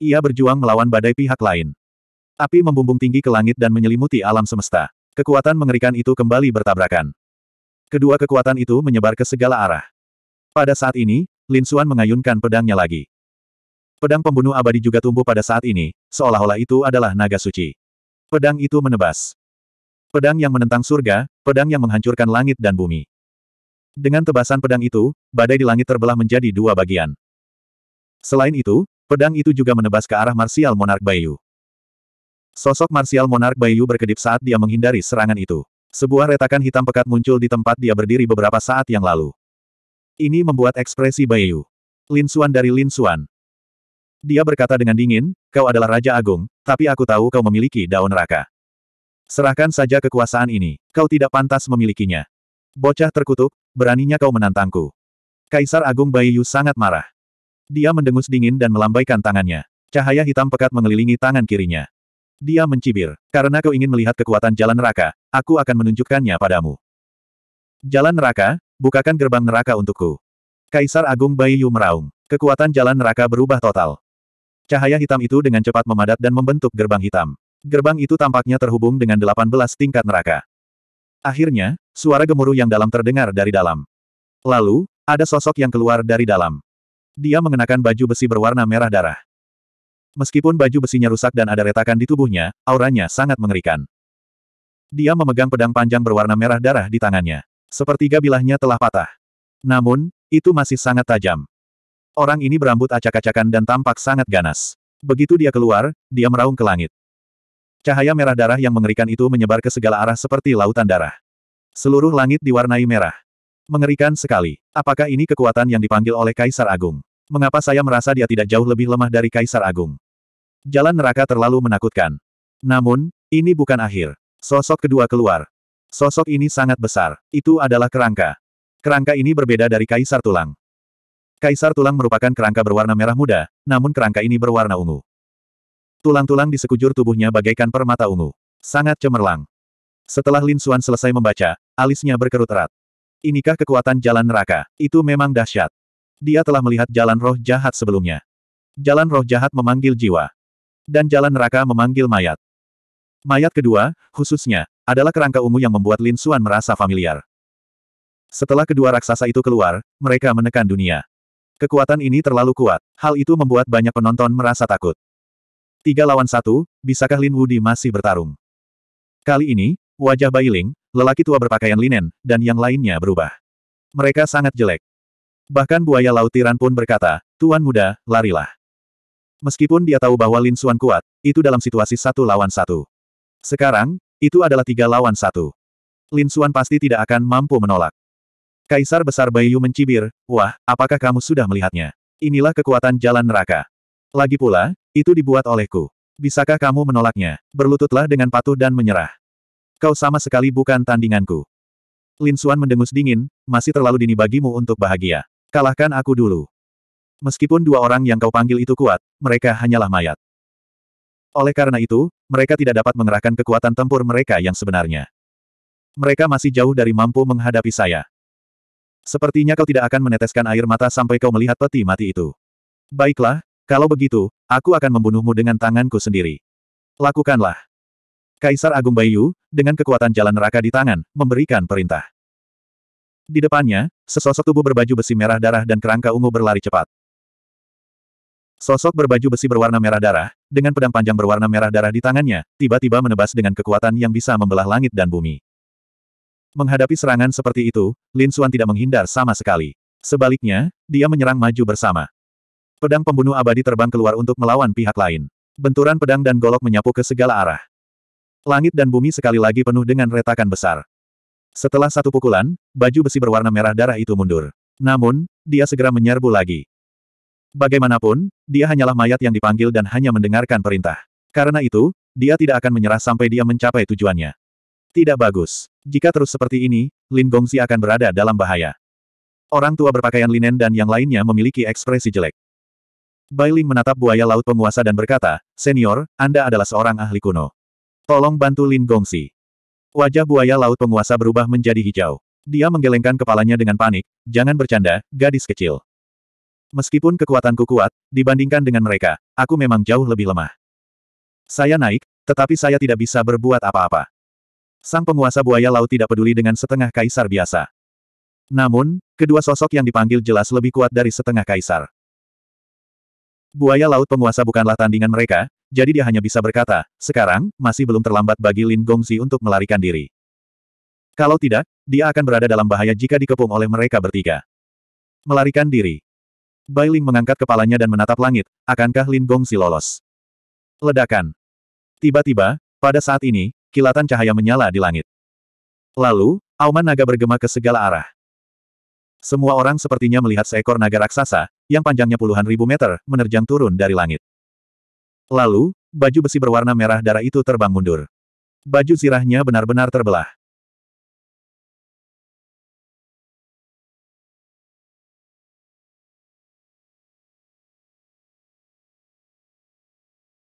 Ia berjuang melawan badai pihak lain. Api membumbung tinggi ke langit dan menyelimuti alam semesta. Kekuatan mengerikan itu kembali bertabrakan. Kedua kekuatan itu menyebar ke segala arah. Pada saat ini, Lin Xuan mengayunkan pedangnya lagi. Pedang pembunuh abadi juga tumbuh pada saat ini, seolah-olah itu adalah naga suci. Pedang itu menebas. Pedang yang menentang surga, pedang yang menghancurkan langit dan bumi. Dengan tebasan pedang itu, badai di langit terbelah menjadi dua bagian. Selain itu, pedang itu juga menebas ke arah Marsial Monarch Bayu. Sosok Marsial Monarch Bayu berkedip saat dia menghindari serangan itu. Sebuah retakan hitam pekat muncul di tempat dia berdiri beberapa saat yang lalu. Ini membuat ekspresi Bayu. Lin Suan dari Lin Suan. Dia berkata dengan dingin, kau adalah Raja Agung, tapi aku tahu kau memiliki daun neraka. Serahkan saja kekuasaan ini, kau tidak pantas memilikinya. Bocah terkutuk, beraninya kau menantangku. Kaisar Agung Bayu sangat marah. Dia mendengus dingin dan melambaikan tangannya. Cahaya hitam pekat mengelilingi tangan kirinya. Dia mencibir, karena kau ingin melihat kekuatan jalan neraka, aku akan menunjukkannya padamu. Jalan neraka, bukakan gerbang neraka untukku. Kaisar Agung Bayu meraung. Kekuatan jalan neraka berubah total. Cahaya hitam itu dengan cepat memadat dan membentuk gerbang hitam. Gerbang itu tampaknya terhubung dengan 18 tingkat neraka. Akhirnya, suara gemuruh yang dalam terdengar dari dalam. Lalu, ada sosok yang keluar dari dalam. Dia mengenakan baju besi berwarna merah darah. Meskipun baju besinya rusak dan ada retakan di tubuhnya, auranya sangat mengerikan. Dia memegang pedang panjang berwarna merah darah di tangannya. Sepertiga bilahnya telah patah. Namun, itu masih sangat tajam. Orang ini berambut acak-acakan dan tampak sangat ganas. Begitu dia keluar, dia meraung ke langit. Cahaya merah darah yang mengerikan itu menyebar ke segala arah seperti lautan darah. Seluruh langit diwarnai merah. Mengerikan sekali. Apakah ini kekuatan yang dipanggil oleh Kaisar Agung? Mengapa saya merasa dia tidak jauh lebih lemah dari Kaisar Agung? Jalan neraka terlalu menakutkan. Namun, ini bukan akhir. Sosok kedua keluar. Sosok ini sangat besar. Itu adalah kerangka. Kerangka ini berbeda dari Kaisar Tulang. Kaisar tulang merupakan kerangka berwarna merah muda, namun kerangka ini berwarna ungu. Tulang-tulang di sekujur tubuhnya bagaikan permata ungu. Sangat cemerlang. Setelah Lin Suan selesai membaca, alisnya berkerut erat. Inikah kekuatan jalan neraka? Itu memang dahsyat. Dia telah melihat jalan roh jahat sebelumnya. Jalan roh jahat memanggil jiwa. Dan jalan neraka memanggil mayat. Mayat kedua, khususnya, adalah kerangka ungu yang membuat Lin Suan merasa familiar. Setelah kedua raksasa itu keluar, mereka menekan dunia. Kekuatan ini terlalu kuat. Hal itu membuat banyak penonton merasa takut. Tiga lawan satu, bisakah Lin Wudi masih bertarung? Kali ini, wajah Bai Ling, lelaki tua berpakaian linen, dan yang lainnya berubah. Mereka sangat jelek. Bahkan buaya laut tiran pun berkata, Tuan muda, larilah. Meskipun dia tahu bahwa Lin Xuan kuat, itu dalam situasi satu lawan satu. Sekarang, itu adalah tiga lawan satu. Lin Xuan pasti tidak akan mampu menolak. Kaisar Besar Bayu mencibir, wah, apakah kamu sudah melihatnya? Inilah kekuatan jalan neraka. Lagi pula, itu dibuat olehku. Bisakah kamu menolaknya? Berlututlah dengan patuh dan menyerah. Kau sama sekali bukan tandinganku. Lin Xuan mendengus dingin, masih terlalu dini bagimu untuk bahagia. Kalahkan aku dulu. Meskipun dua orang yang kau panggil itu kuat, mereka hanyalah mayat. Oleh karena itu, mereka tidak dapat mengerahkan kekuatan tempur mereka yang sebenarnya. Mereka masih jauh dari mampu menghadapi saya. Sepertinya kau tidak akan meneteskan air mata sampai kau melihat peti mati itu. Baiklah, kalau begitu, aku akan membunuhmu dengan tanganku sendiri. Lakukanlah. Kaisar Agung Bayu, dengan kekuatan jalan neraka di tangan, memberikan perintah. Di depannya, sesosok tubuh berbaju besi merah darah dan kerangka ungu berlari cepat. Sosok berbaju besi berwarna merah darah, dengan pedang panjang berwarna merah darah di tangannya, tiba-tiba menebas dengan kekuatan yang bisa membelah langit dan bumi. Menghadapi serangan seperti itu, Lin Suan tidak menghindar sama sekali. Sebaliknya, dia menyerang maju bersama. Pedang pembunuh abadi terbang keluar untuk melawan pihak lain. Benturan pedang dan golok menyapu ke segala arah. Langit dan bumi sekali lagi penuh dengan retakan besar. Setelah satu pukulan, baju besi berwarna merah darah itu mundur. Namun, dia segera menyerbu lagi. Bagaimanapun, dia hanyalah mayat yang dipanggil dan hanya mendengarkan perintah. Karena itu, dia tidak akan menyerah sampai dia mencapai tujuannya. Tidak bagus. Jika terus seperti ini, Lin Gongzi akan berada dalam bahaya. Orang tua berpakaian linen dan yang lainnya memiliki ekspresi jelek. Bailing menatap buaya laut penguasa dan berkata, Senior, Anda adalah seorang ahli kuno. Tolong bantu Lin Gongsi. Wajah buaya laut penguasa berubah menjadi hijau. Dia menggelengkan kepalanya dengan panik, jangan bercanda, gadis kecil. Meskipun kekuatanku kuat, dibandingkan dengan mereka, aku memang jauh lebih lemah. Saya naik, tetapi saya tidak bisa berbuat apa-apa. Sang penguasa buaya laut tidak peduli dengan setengah kaisar biasa. Namun, kedua sosok yang dipanggil jelas lebih kuat dari setengah kaisar. Buaya laut penguasa bukanlah tandingan mereka, jadi dia hanya bisa berkata, sekarang, masih belum terlambat bagi Lin Gongzi untuk melarikan diri. Kalau tidak, dia akan berada dalam bahaya jika dikepung oleh mereka bertiga. Melarikan diri. Ling mengangkat kepalanya dan menatap langit, akankah Lin Gongzi lolos? Ledakan. Tiba-tiba, pada saat ini, kilatan cahaya menyala di langit. Lalu, auman naga bergema ke segala arah. Semua orang sepertinya melihat seekor naga raksasa, yang panjangnya puluhan ribu meter, menerjang turun dari langit. Lalu, baju besi berwarna merah darah itu terbang mundur. Baju zirahnya benar-benar terbelah.